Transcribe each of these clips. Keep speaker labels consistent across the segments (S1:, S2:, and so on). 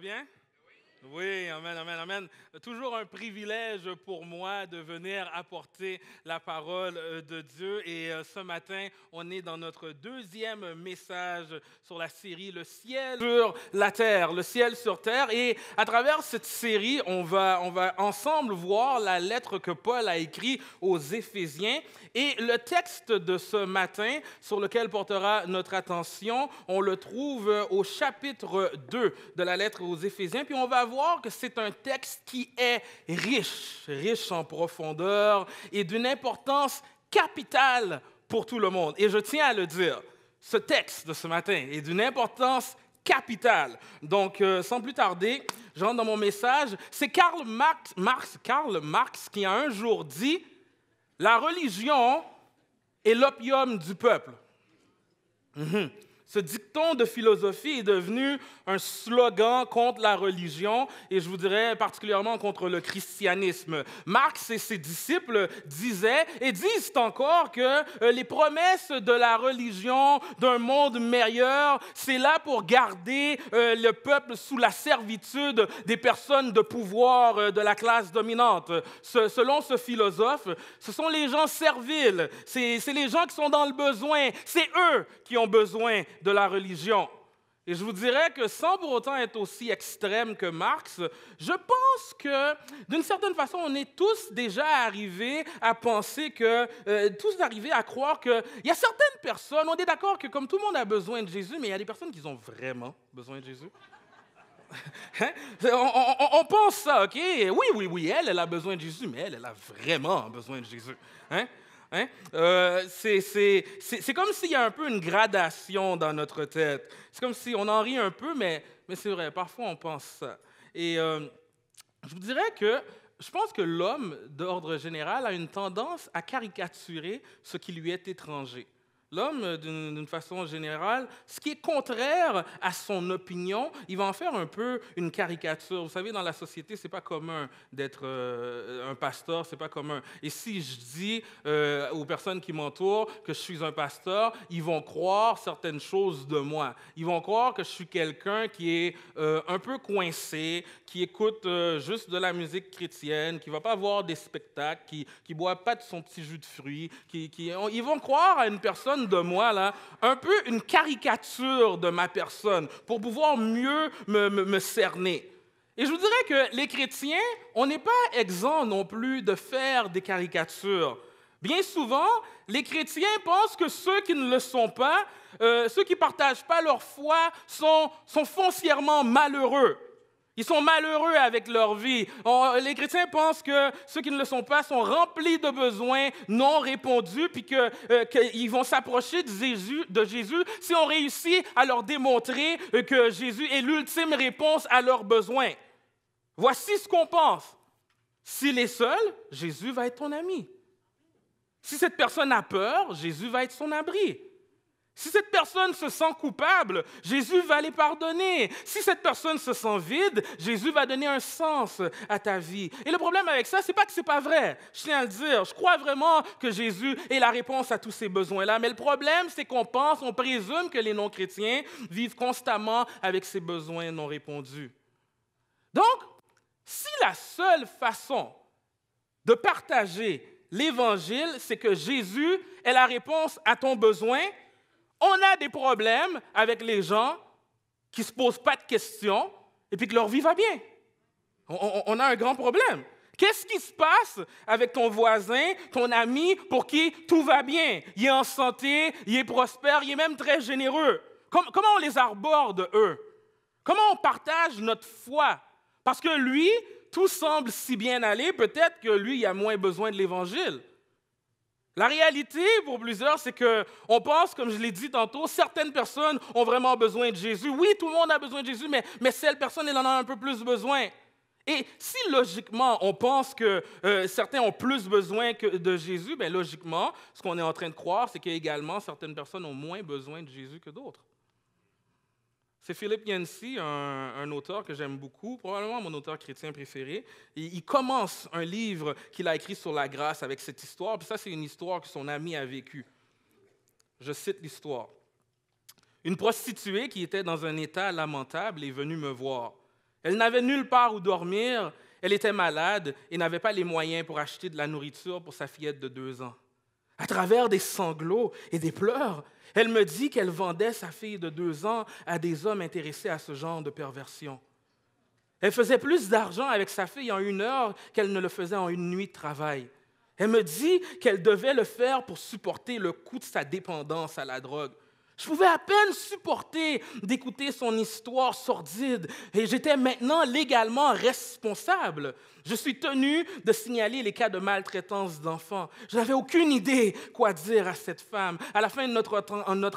S1: bien Oui, amen, amen, amen. Toujours un privilège pour moi de venir apporter la parole euh, de Dieu. Et euh, ce matin, on est dans notre deuxième message sur la série Le ciel sur la terre, le ciel sur terre. Et à travers cette série, on va, on va ensemble voir la lettre que Paul a écrite aux Éphésiens. Et le texte de ce matin, sur lequel portera notre attention, on le trouve au chapitre 2 de la lettre aux Éphésiens. Puis on va que c'est un texte qui est riche, riche en profondeur et d'une importance capitale pour tout le monde. Et je tiens à le dire, ce texte de ce matin est d'une importance capitale. Donc, euh, sans plus tarder, je rentre dans mon message. C'est Karl Marx, Karl Marx qui a un jour dit, la religion est l'opium du peuple. Mhm. Ce dicton de philosophie est devenu un slogan contre la religion et je vous dirais particulièrement contre le christianisme. Marx et ses disciples disaient et disent encore que euh, les promesses de la religion d'un monde meilleur, c'est là pour garder euh, le peuple sous la servitude des personnes de pouvoir euh, de la classe dominante. Selon ce philosophe, ce sont les gens serviles, c'est les gens qui sont dans le besoin, c'est eux qui ont besoin de la religion. Et je vous dirais que sans pour autant être aussi extrême que Marx, je pense que d'une certaine façon, on est tous déjà arrivés à penser que, euh, tous arrivés à croire qu'il y a certaines personnes, on est d'accord que comme tout le monde a besoin de Jésus, mais il y a des personnes qui ont vraiment besoin de Jésus. Hein? On, on, pense ça, OK? Oui, oui, oui, elle, elle a besoin de Jésus, mais elle, elle a vraiment besoin de Jésus. Hein? Hein? Euh, c'est comme s'il y a un peu une gradation dans notre tête. C'est comme si on en rit un peu, mais, c'est vrai, parfois on pense ça. Et euh, je vous dirais que je pense que l'homme, d'ordre général, a une tendance à caricaturer ce qui lui est étranger. L'homme, euh, d'une façon générale, ce qui est contraire à son opinion, il va en faire un peu une caricature. Vous savez, dans la société, c'est pas commun d'être euh, un pasteur, c'est pas commun. Et si je dis euh, aux personnes qui m'entourent que je suis un pasteur, ils vont croire certaines choses de moi. Ils vont croire que je suis quelqu'un qui est un peu coincé, qui écoute juste de la musique chrétienne, qui va pas voir des spectacles, qui, ne boit pas de son petit jus de fruits, qui, qui... ils vont croire à une personne de moi là, un peu une caricature de ma personne pour pouvoir mieux me, cerner. Et je vous dirais que les chrétiens, on n'est pas exempt non plus de faire des caricatures. Bien souvent, les chrétiens pensent que ceux qui ne le sont pas, euh, ceux qui ne partagent pas leur foi, sont, sont foncièrement malheureux. Ils sont malheureux avec leur vie. les chrétiens pensent que ceux qui ne le sont pas sont remplis de besoins non répondus, puis euh, qu'ils vont s'approcher de Jésus, de Jésus si on réussit à leur démontrer euh, que Jésus est l'ultime réponse à leurs besoins. Voici ce qu'on pense. S'il est seul, Jésus va être ton ami. Si cette personne a peur, Jésus va être son abri. Si cette personne se sent coupable, Jésus va les pardonner. Si cette personne se sent vide, Jésus va donner un sens à ta vie. Et le problème avec ça, c'est pas que c'est pas vrai. Je tiens à le dire. Je crois vraiment que Jésus est la réponse à tous ces besoins-là. Mais le problème, c'est qu'on pense, on présume que les non-chrétiens vivent constamment avec ces besoins non répondus. Donc, si la seule façon de partager l'Évangile, c'est que Jésus est la réponse à ton besoin, on a des problèmes avec les gens qui ne se posent pas de questions et puis que leur vie va bien. On, a un grand problème. Qu'est-ce qui se passe avec ton voisin, ton ami pour qui tout va bien? Il est en santé, il est prospère, il est même très généreux. Comment on les arborde, eux? Comment on partage notre foi? Parce que lui, tout semble si bien aller, peut-être que lui, il a moins besoin de l'Évangile. La réalité pour plusieurs, c'est que on pense, comme je l'ai dit tantôt, certaines personnes ont vraiment besoin de Jésus. Oui, tout le monde a besoin de Jésus, mais, mais cette personne, elle en a un peu plus besoin. Et si logiquement, on pense que euh, certains ont plus besoin que de Jésus, bien logiquement, ce qu'on est en train de croire, c'est qu'également, certaines personnes ont moins besoin de Jésus que d'autres. C'est Philippe Yancey, un, auteur que j'aime beaucoup, probablement mon auteur chrétien préféré. il commence un livre qu'il a écrit sur la grâce avec cette histoire, puis ça, c'est une histoire que son ami a vécue. Je cite l'histoire. Une prostituée qui était dans un état lamentable est venue me voir. Elle n'avait nulle part où dormir, elle était malade et n'avait pas les moyens pour acheter de la nourriture pour sa fillette de deux ans. À travers des sanglots et des pleurs, elle me dit qu'elle vendait sa fille de deux ans à des hommes intéressés à ce genre de perversion. Elle faisait plus d'argent avec sa fille en une heure qu'elle ne le faisait en une nuit de travail. Elle me dit qu'elle devait le faire pour supporter le coût de sa dépendance à la drogue. Je pouvais à peine supporter d'écouter son histoire sordide et j'étais maintenant légalement responsable. Je suis tenu de signaler les cas de maltraitance d'enfants. Je n'avais aucune idée quoi dire à cette femme. À la fin de notre,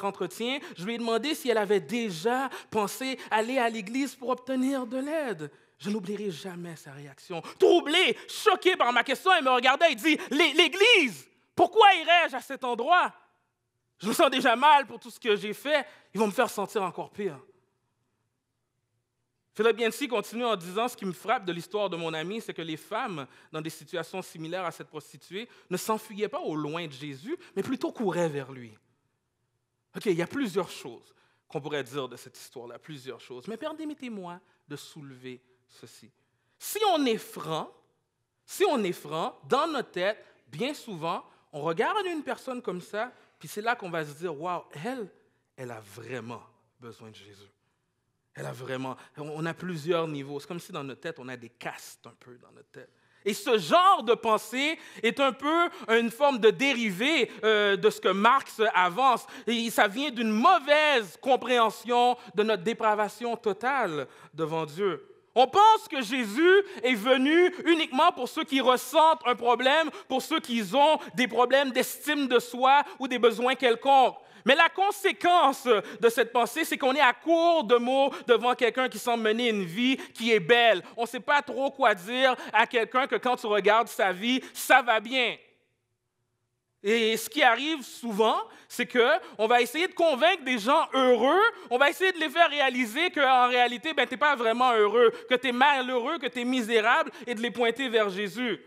S1: entretien, je lui ai demandé si elle avait déjà pensé aller à l'église pour obtenir de l'aide. Je n'oublierai jamais sa réaction. Troublée, choquée par ma question, elle me regardait et dit, l'Église, pourquoi irais-je à cet endroit je me sens déjà mal pour tout ce que j'ai fait. Ils vont me faire sentir encore pire. bien Yancy continuer en disant Ce qui me frappe de l'histoire de mon ami, c'est que les femmes, dans des situations similaires à cette prostituée, ne s'enfuyaient pas au loin de Jésus, mais plutôt couraient vers lui. OK, il y a plusieurs choses qu'on pourrait dire de cette histoire-là, plusieurs choses. Mais permettez-moi de soulever ceci. Si on est franc, si on est franc, dans notre tête, bien souvent, on regarde une personne comme ça puis c'est là qu'on va se dire, waouh, elle, elle a vraiment besoin de Jésus. Elle a vraiment. On a plusieurs niveaux. C'est comme si dans notre tête, on a des castes un peu dans notre tête. Et ce genre de pensée est un peu une forme de dérivé euh, de ce que Marx avance. Et ça vient d'une mauvaise compréhension de notre dépravation totale devant Dieu. On pense que Jésus est venu uniquement pour ceux qui ressentent un problème, pour ceux qui ont des problèmes d'estime de soi ou des besoins quelconques. Mais la conséquence de cette pensée, c'est qu'on est à court de mots devant quelqu'un qui semble mener une vie qui est belle. On ne sait pas trop quoi dire à quelqu'un que quand tu regardes sa vie, ça va bien. Et ce qui arrive souvent, c'est qu'on va essayer de convaincre des gens heureux, on va essayer de les faire réaliser qu'en réalité, ben, tu n'es pas vraiment heureux, que tu es malheureux, que tu es misérable, et de les pointer vers Jésus.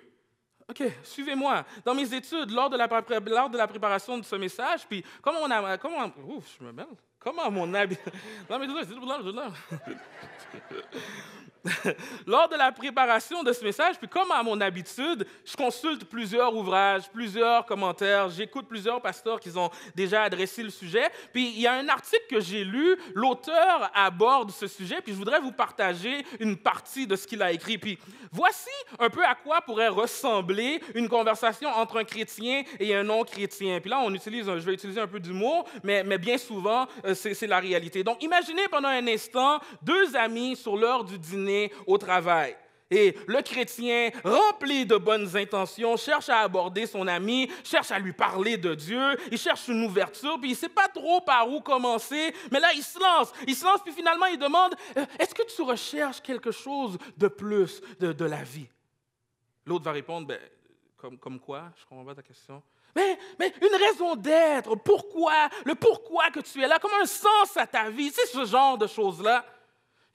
S1: OK, suivez-moi. Dans mes études, lors de, la, lors de la préparation de ce message, puis comment on a... Comment, ouf, je me mêle. Comment mon habit... lors de la préparation de ce message, puis comme à mon habitude, je consulte plusieurs ouvrages, plusieurs commentaires, j'écoute plusieurs pasteurs qui ont déjà adressé le sujet. Puis il y a un article que j'ai lu, l'auteur aborde ce sujet, puis je voudrais vous partager une partie de ce qu'il a écrit. Puis voici un peu à quoi pourrait ressembler une conversation entre un chrétien et un non-chrétien. Puis là, on utilise, je vais utiliser un peu d'humour, mais, mais bien souvent, euh, c'est la réalité. Donc imaginez pendant un instant deux amis sur l'heure du dîner au travail. Et le chrétien, rempli de bonnes intentions, cherche à aborder son ami, cherche à lui parler de Dieu, il cherche une ouverture, puis il ne sait pas trop par où commencer, mais là, il se lance, il se lance, puis finalement, il demande, euh, est-ce que tu recherches quelque chose de plus de, la vie L'autre va répondre, ben, comme, quoi, je comprends pas ta question. Mais, mais, une raison d'être, pourquoi, le pourquoi que tu es là, comme un sens à ta vie, c'est ce genre de choses-là.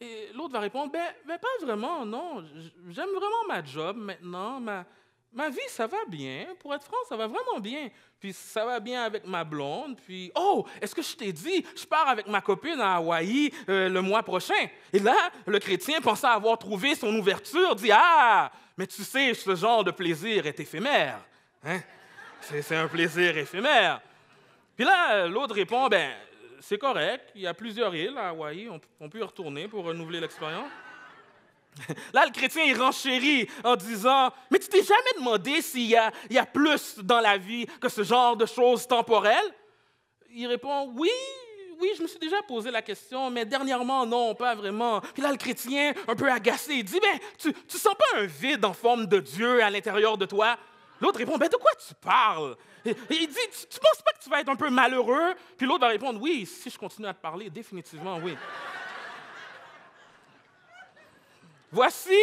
S1: Et l'autre va répondre, ben, ben pas vraiment, non, j'aime vraiment ma job maintenant, ma, ma vie, ça va bien, pour être franc, ça va vraiment bien. Puis ça va bien avec ma blonde, puis, oh, est-ce que je t'ai dit, je pars avec ma copine à Hawaï euh, le mois prochain. Et là, le chrétien, pensant avoir trouvé son ouverture, dit, ah, mais tu sais, ce genre de plaisir est éphémère. Hein? C'est un plaisir éphémère. Puis là, l'autre répond, ben, c'est correct, il y a plusieurs îles à Hawaï, on, peut y retourner pour renouveler l'expérience. Là, le chrétien, il renchérit en disant, mais tu t'es jamais demandé s'il y a, plus dans la vie que ce genre de choses temporelles? Il répond, oui, oui, je me suis déjà posé la question, mais dernièrement, non, pas vraiment. Puis là, le chrétien, un peu agacé, il dit, mais ben, tu, sens pas un vide en forme de Dieu à l'intérieur de toi? L'autre répond, ben de quoi tu parles? il dit, tu, ne penses pas que tu vas être un peu malheureux? Puis l'autre va répondre, oui, si je continue à te parler, définitivement, oui. Voici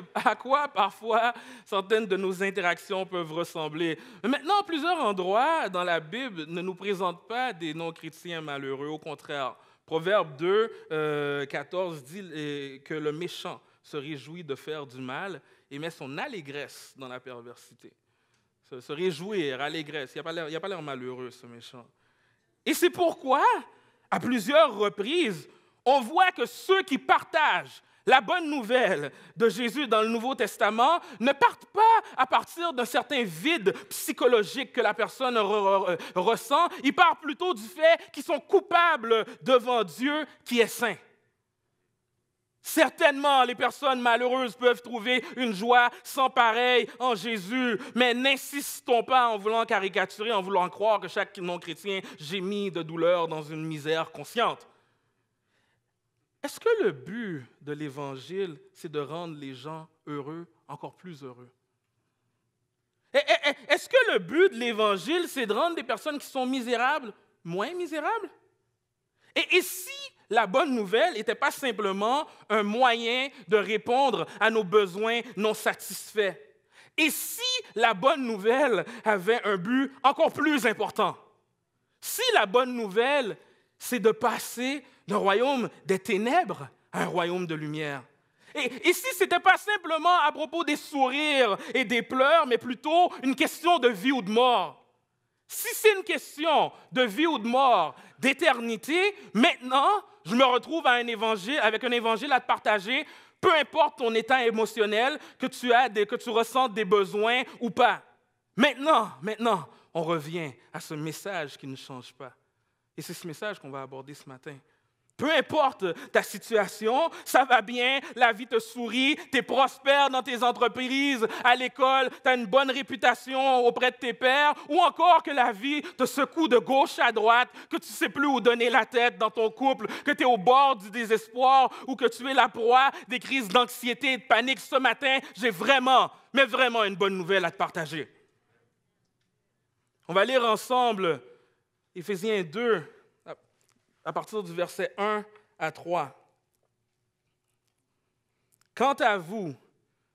S1: à quoi parfois certaines de nos interactions peuvent ressembler. maintenant, plusieurs endroits dans la Bible ne nous présentent pas des non-chrétiens malheureux. Au contraire, Proverbe 2, 14 euh, dit euh, que le méchant se réjouit de faire du mal et met son allégresse dans la perversité se, réjouir, allégresse. Il a pas l'air malheureux, ce méchant. Et c'est pourquoi, à plusieurs reprises, on voit que ceux qui partagent la bonne nouvelle de Jésus dans le Nouveau Testament ne partent pas à partir d'un certain vide psychologique que la personne ressent, ils partent plutôt du fait qu'ils sont coupables devant Dieu qui est saint. Certainement, les personnes malheureuses peuvent trouver une joie sans pareille en Jésus, mais n'insistons pas en voulant caricaturer, en voulant croire que chaque non-chrétien gémit de douleur dans une misère consciente. Est-ce que le but de l'Évangile, c'est de rendre les gens heureux, encore plus heureux? Eh, eh, eh, est-ce que le but de l'Évangile, c'est de rendre des personnes qui sont misérables moins misérables? Et, et si la bonne nouvelle n'était pas simplement un moyen de répondre à nos besoins non satisfaits. Et si la bonne nouvelle avait un but encore plus important? Si la bonne nouvelle, c'est de passer d'un royaume des ténèbres à un royaume de lumière. Et, si ce n'était pas simplement à propos des sourires et des pleurs, mais plutôt une question de vie ou de mort. Si c'est une question de vie ou de mort, d'éternité, maintenant, je me retrouve avec un évangile à te partager, peu importe ton état émotionnel, que tu as, que tu ressentes des besoins ou pas. Maintenant, maintenant, on revient à ce message qui ne change pas. Et c'est ce message qu'on va aborder ce matin. Peu importe ta situation, ça va bien, la vie te sourit, tu es prospère dans tes entreprises, à l'école, tu as une bonne réputation auprès de tes pères, ou encore que la vie te secoue de gauche à droite, que tu ne sais plus où donner la tête dans ton couple, que tu es au bord du désespoir ou que tu es la proie des crises d'anxiété et de panique. Ce matin, j'ai vraiment, mais vraiment une bonne nouvelle à te partager. On va lire ensemble Éphésiens 2, à partir du verset 1 à 3. Quant à vous,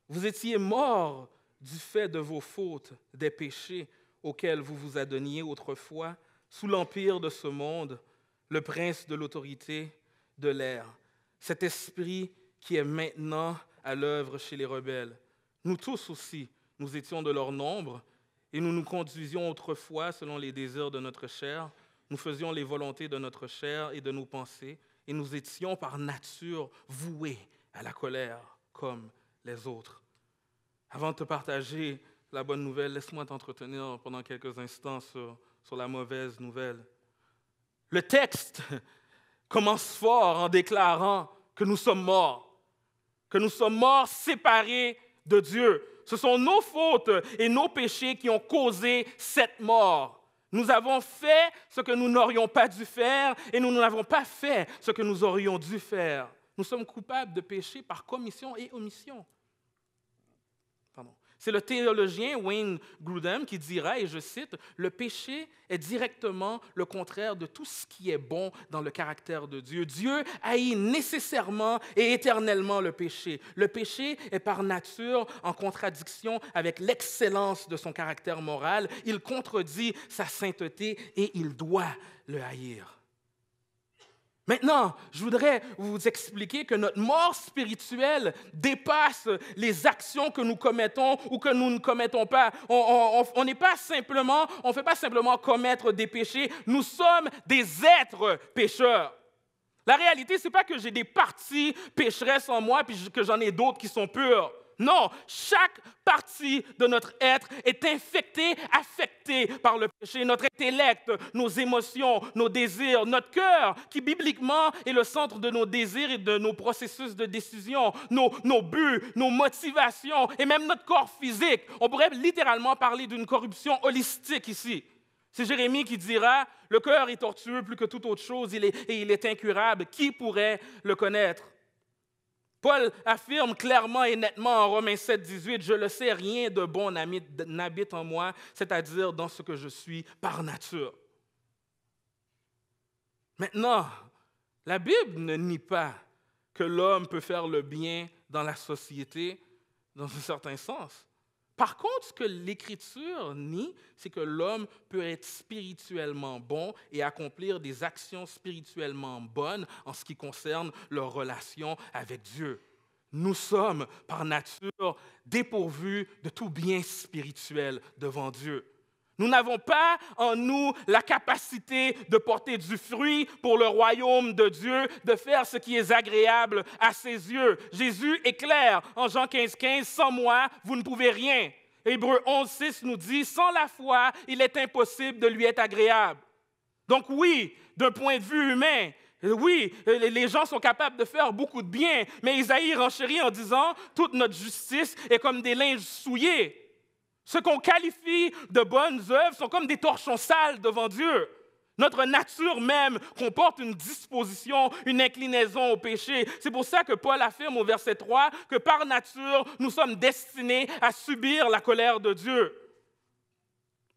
S1: vous étiez morts du fait de vos fautes, des péchés auxquels vous vous adonniez autrefois sous l'empire de ce monde, le prince de l'autorité de l'air, cet esprit qui est maintenant à l'œuvre chez les rebelles. Nous tous aussi, nous étions de leur nombre et nous nous conduisions autrefois selon les désirs de notre chair nous faisions les volontés de notre chair et de nos pensées, et nous étions par nature voués à la colère comme les autres. Avant de te partager la bonne nouvelle, laisse-moi t'entretenir pendant quelques instants sur, sur, la mauvaise nouvelle. Le texte commence fort en déclarant que nous sommes morts, que nous sommes morts séparés de Dieu. Ce sont nos fautes et nos péchés qui ont causé cette mort. Nous avons fait ce que nous n'aurions pas dû faire et nous n'avons pas fait ce que nous aurions dû faire. Nous sommes coupables de péché par commission et omission. C'est le théologien Wayne Grudem qui dira, et je cite, Le péché est directement le contraire de tout ce qui est bon dans le caractère de Dieu. Dieu haït nécessairement et éternellement le péché. Le péché est par nature en contradiction avec l'excellence de son caractère moral. Il contredit sa sainteté et il doit le haïr. Maintenant, je voudrais vous expliquer que notre mort spirituelle dépasse les actions que nous commettons ou que nous ne commettons pas. On n'est pas simplement, on fait pas simplement commettre des péchés. Nous sommes des êtres pécheurs. La réalité, c'est pas que j'ai des parties pécheresses en moi puis que j'en ai d'autres qui sont pures. Non, chaque partie de notre être est infectée, affectée par le péché. Notre intellect, nos émotions, nos désirs, notre cœur, qui bibliquement est le centre de nos désirs et de nos processus de décision, nos, buts, nos motivations et même notre corps physique. On pourrait littéralement parler d'une corruption holistique ici. C'est Jérémie qui dira, le cœur est tortueux plus que toute autre chose il est, et il est incurable. Qui pourrait le connaître? Paul affirme clairement et nettement en Romains 7, 18, Je le sais, rien de bon n'habite en moi, c'est-à-dire dans ce que je suis par nature. Maintenant, la Bible ne nie pas que l'homme peut faire le bien dans la société dans un certain sens. Par contre, ce que l'Écriture nie, c'est que l'homme peut être spirituellement bon et accomplir des actions spirituellement bonnes en ce qui concerne leur relation avec Dieu. Nous sommes par nature dépourvus de tout bien spirituel devant Dieu. Nous n'avons pas en nous la capacité de porter du fruit pour le royaume de Dieu, de faire ce qui est agréable à ses yeux. Jésus est clair en Jean 15, 15, sans moi, vous ne pouvez rien. Hébreu 11, 6 nous dit, sans la foi, il est impossible de lui être agréable. Donc oui, d'un point de vue humain, oui, les gens sont capables de faire beaucoup de bien, mais Isaïe renchérit en disant, toute notre justice est comme des linges souillés. Ce qu'on qualifie de bonnes œuvres sont comme des torchons sales devant Dieu. Notre nature même comporte une disposition, une inclinaison au péché. C'est pour ça que Paul affirme au verset 3 que par nature, nous sommes destinés à subir la colère de Dieu.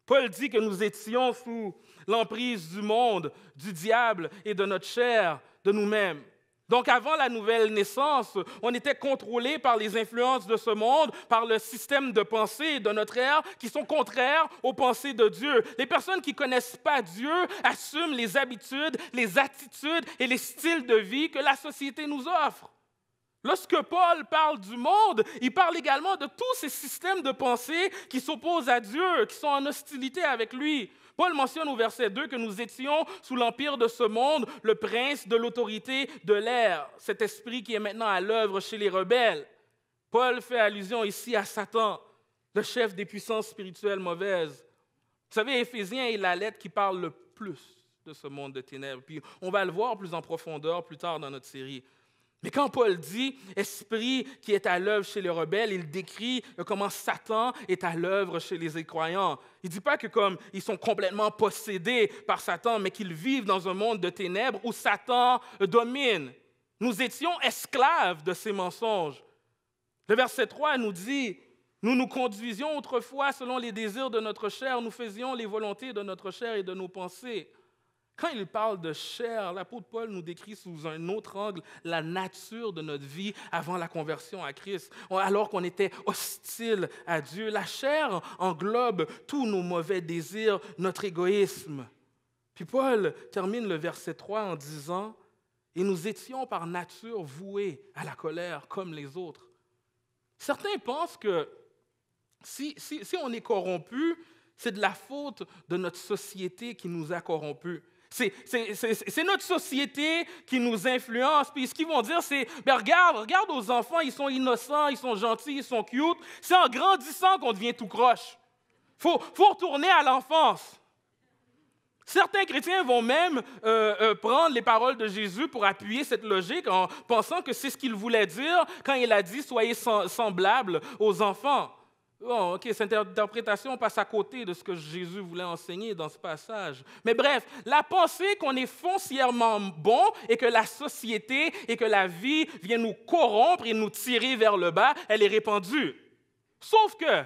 S1: Paul dit que nous étions sous l'emprise du monde, du diable et de notre chair, de nous-mêmes. Donc avant la nouvelle naissance, on était contrôlé par les influences de ce monde, par le système de pensée de notre ère qui sont contraires aux pensées de Dieu. Les personnes qui ne connaissent pas Dieu assument les habitudes, les attitudes et les styles de vie que la société nous offre. Lorsque Paul parle du monde, il parle également de tous ces systèmes de pensée qui s'opposent à Dieu, qui sont en hostilité avec lui. Paul mentionne au verset 2 que nous étions sous l'empire de ce monde, le prince de l'autorité de l'air, cet esprit qui est maintenant à l'œuvre chez les rebelles. Paul fait allusion ici à Satan, le chef des puissances spirituelles mauvaises. Vous savez, Éphésiens est la lettre qui parle le plus de ce monde de ténèbres. Puis on va le voir plus en profondeur plus tard dans notre série. Mais quand Paul dit esprit qui est à l'œuvre chez les rebelles, il décrit comment Satan est à l'œuvre chez les croyants. Il ne dit pas que comme ils sont complètement possédés par Satan, mais qu'ils vivent dans un monde de ténèbres où Satan domine. Nous étions esclaves de ces mensonges. Le verset 3 nous dit Nous nous conduisions autrefois selon les désirs de notre chair, nous faisions les volontés de notre chair et de nos pensées. Quand il parle de chair, l'apôtre Paul nous décrit sous un autre angle la nature de notre vie avant la conversion à Christ, alors qu'on était hostile à Dieu. La chair englobe tous nos mauvais désirs, notre égoïsme. Puis Paul termine le verset 3 en disant, Et nous étions par nature voués à la colère comme les autres. Certains pensent que si, on est corrompu, c'est de la faute de notre société qui nous a corrompus. C'est notre société qui nous influence. Puis ce qu'ils vont dire, c'est ben, regarde, regarde aux enfants, ils sont innocents, ils sont gentils, ils sont cute. C'est en grandissant qu'on devient tout croche. Il faut, faut retourner à l'enfance. Certains chrétiens vont même euh, euh, prendre les paroles de Jésus pour appuyer cette logique en pensant que c'est ce qu'il voulait dire quand il a dit Soyez semblables aux enfants. Bon, ok, cette interprétation passe à côté de ce que Jésus voulait enseigner dans ce passage. Mais bref, la pensée qu'on est foncièrement bon et que la société et que la vie viennent nous corrompre et nous tirer vers le bas, elle est répandue. Sauf que,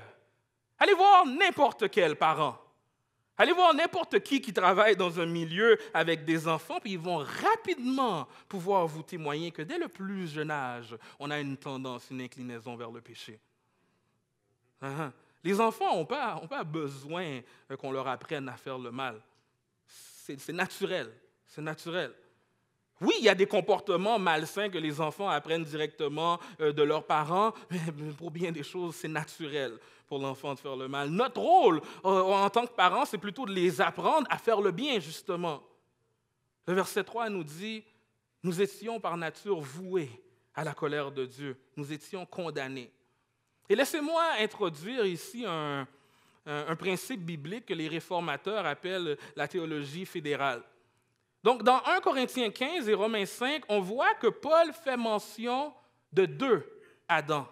S1: allez voir n'importe quel parent. Allez voir n'importe qui qui travaille dans un milieu avec des enfants, puis ils vont rapidement pouvoir vous témoigner que dès le plus jeune âge, on a une tendance, une inclinaison vers le péché. Hein, hein. Les enfants n'ont pas, ont pas besoin euh, qu'on leur apprenne à faire le mal. C'est naturel. C'est naturel. Oui, il y a des comportements malsains que les enfants apprennent directement euh, de leurs parents, mais pour bien des choses, c'est naturel pour l'enfant de faire le mal. Notre rôle euh, en tant que parents, c'est plutôt de les apprendre à faire le bien, justement. Le verset 3 nous dit, nous étions par nature voués à la colère de Dieu, nous étions condamnés. Et laissez-moi introduire ici un, principe biblique que les réformateurs appellent la théologie fédérale. Donc, dans 1 Corinthiens 15 et Romains 5, on voit que Paul fait mention de deux Adam.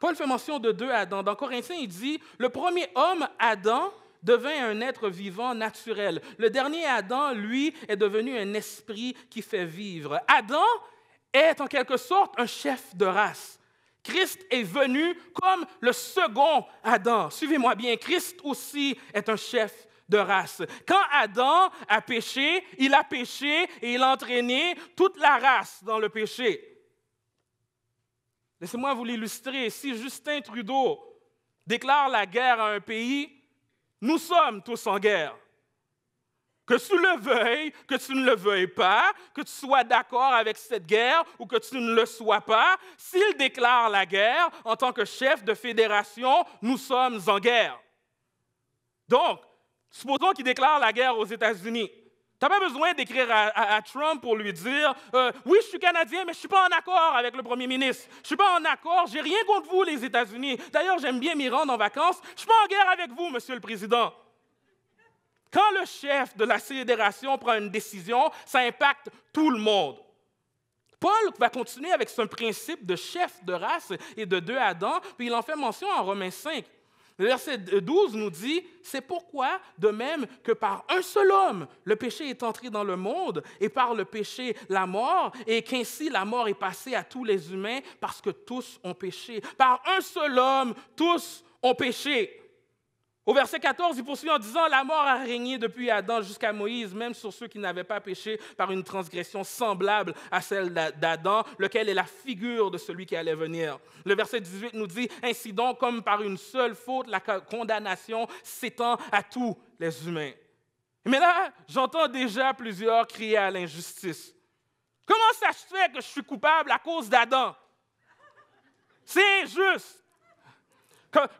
S1: Paul fait mention de deux Adam. Dans Corinthiens, il dit, le premier homme, Adam, devint un être vivant naturel. Le dernier Adam, lui, est devenu un esprit qui fait vivre. Adam est en quelque sorte un chef de race. Christ est venu comme le second Adam. Suivez-moi bien, Christ aussi est un chef de race. Quand Adam a péché, il a péché et il a entraîné toute la race dans le péché. Laissez-moi vous l'illustrer. Si Justin Trudeau déclare la guerre à un pays, nous sommes tous en guerre. Que tu le veuilles, que tu ne le veuilles pas, que tu sois d'accord avec cette guerre ou que tu ne le sois pas, s'il déclare la guerre, en tant que chef de fédération, nous sommes en guerre. Donc, supposons qu'il déclare la guerre aux États-Unis. Tu n'as pas besoin d'écrire à, Trump pour lui dire euh, Oui, je suis Canadien, mais je ne suis pas en accord avec le Premier ministre. Je ne suis pas en accord, j'ai rien contre vous, les États-Unis. D'ailleurs, j'aime bien m'y rendre en vacances. Je ne suis pas en guerre avec vous, Monsieur le Président. Quand le chef de la fédération prend une décision, ça impacte tout le monde. Paul va continuer avec son principe de chef de race et de deux Adam, puis il en fait mention en Romains 5. Le verset 12 nous dit, c'est pourquoi, de même que par un seul homme, le péché est entré dans le monde, et par le péché, la mort, et qu'ainsi la mort est passée à tous les humains, parce que tous ont péché. Par un seul homme, tous ont péché. Au verset 14, il poursuit en disant, La mort a régné depuis Adam jusqu'à Moïse, même sur ceux qui n'avaient pas péché par une transgression semblable à celle d'Adam, lequel est la figure de celui qui allait venir. Le verset 18 nous dit, Ainsi donc, comme par une seule faute, la condamnation s'étend à tous les humains. Mais là, j'entends déjà plusieurs crier à l'injustice. Comment ça se fait que je suis coupable à cause d'Adam? C'est injuste.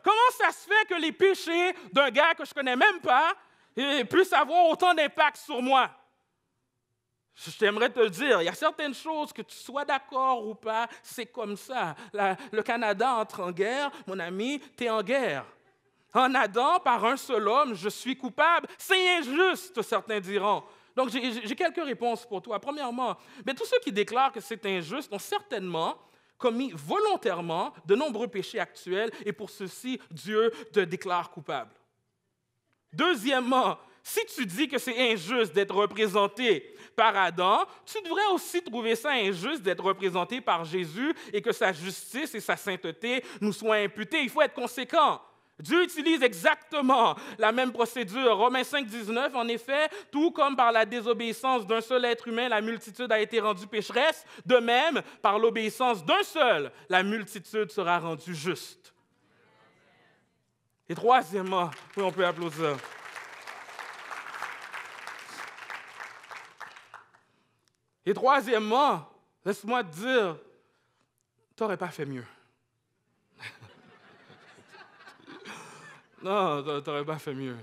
S1: Comment ça se fait que les péchés d'un gars que je ne connais même pas puissent avoir autant d'impact sur moi? Je t'aimerais te dire, il y a certaines choses que tu sois d'accord ou pas, c'est comme ça. le Canada entre en guerre, mon ami, tu es en guerre. En Adam, par un seul homme, je suis coupable. C'est injuste, certains diront. Donc j'ai quelques réponses pour toi. Premièrement, mais tous ceux qui déclarent que c'est injuste ont certainement commis volontairement de nombreux péchés actuels et pour ceci, Dieu te déclare coupable. Deuxièmement, si tu dis que c'est injuste d'être représenté par Adam, tu devrais aussi trouver ça injuste d'être représenté par Jésus et que sa justice et sa sainteté nous soient imputées. Il faut être conséquent. Dieu utilise exactement la même procédure. Romains 5, 19, en effet, tout comme par la désobéissance d'un seul être humain, la multitude a été rendue pécheresse, de même, par l'obéissance d'un seul, la multitude sera rendue juste. Et troisièmement, oui, on peut applaudir. Et troisièmement, laisse-moi te dire, tu n'aurais pas fait mieux. Non, tu t'aurais pas fait mieux.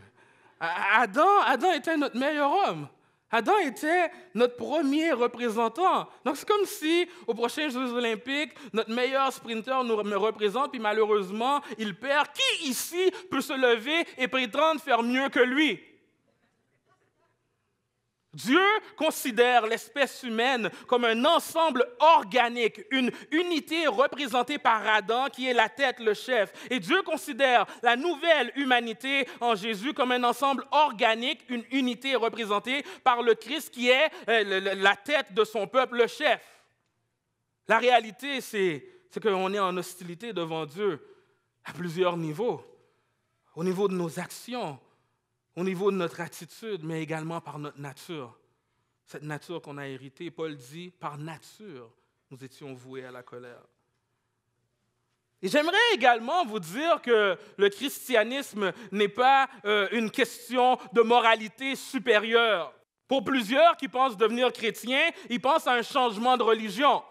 S1: Adam, Adam était notre meilleur homme. Adam était notre premier représentant. Donc c'est comme si aux prochains Jeux olympiques, notre meilleur sprinter nous représente, puis malheureusement, il perd. Qui ici peut se lever et prétendre faire mieux que lui? Dieu considère l'espèce humaine comme un ensemble organique, une unité représentée par Adam qui est la tête, le chef. Et Dieu considère la nouvelle humanité en Jésus comme un ensemble organique, une unité représentée par le Christ qui est euh, la tête de son peuple, le chef. La réalité, c'est, qu'on est en hostilité devant Dieu à plusieurs niveaux. Au niveau de nos actions, au niveau de notre attitude, mais également par notre nature. Cette nature qu'on a héritée, Paul dit, par nature, nous étions voués à la colère. Et j'aimerais également vous dire que le christianisme n'est pas euh, une question de moralité supérieure. Pour plusieurs qui pensent devenir chrétiens, ils pensent à un changement de religion.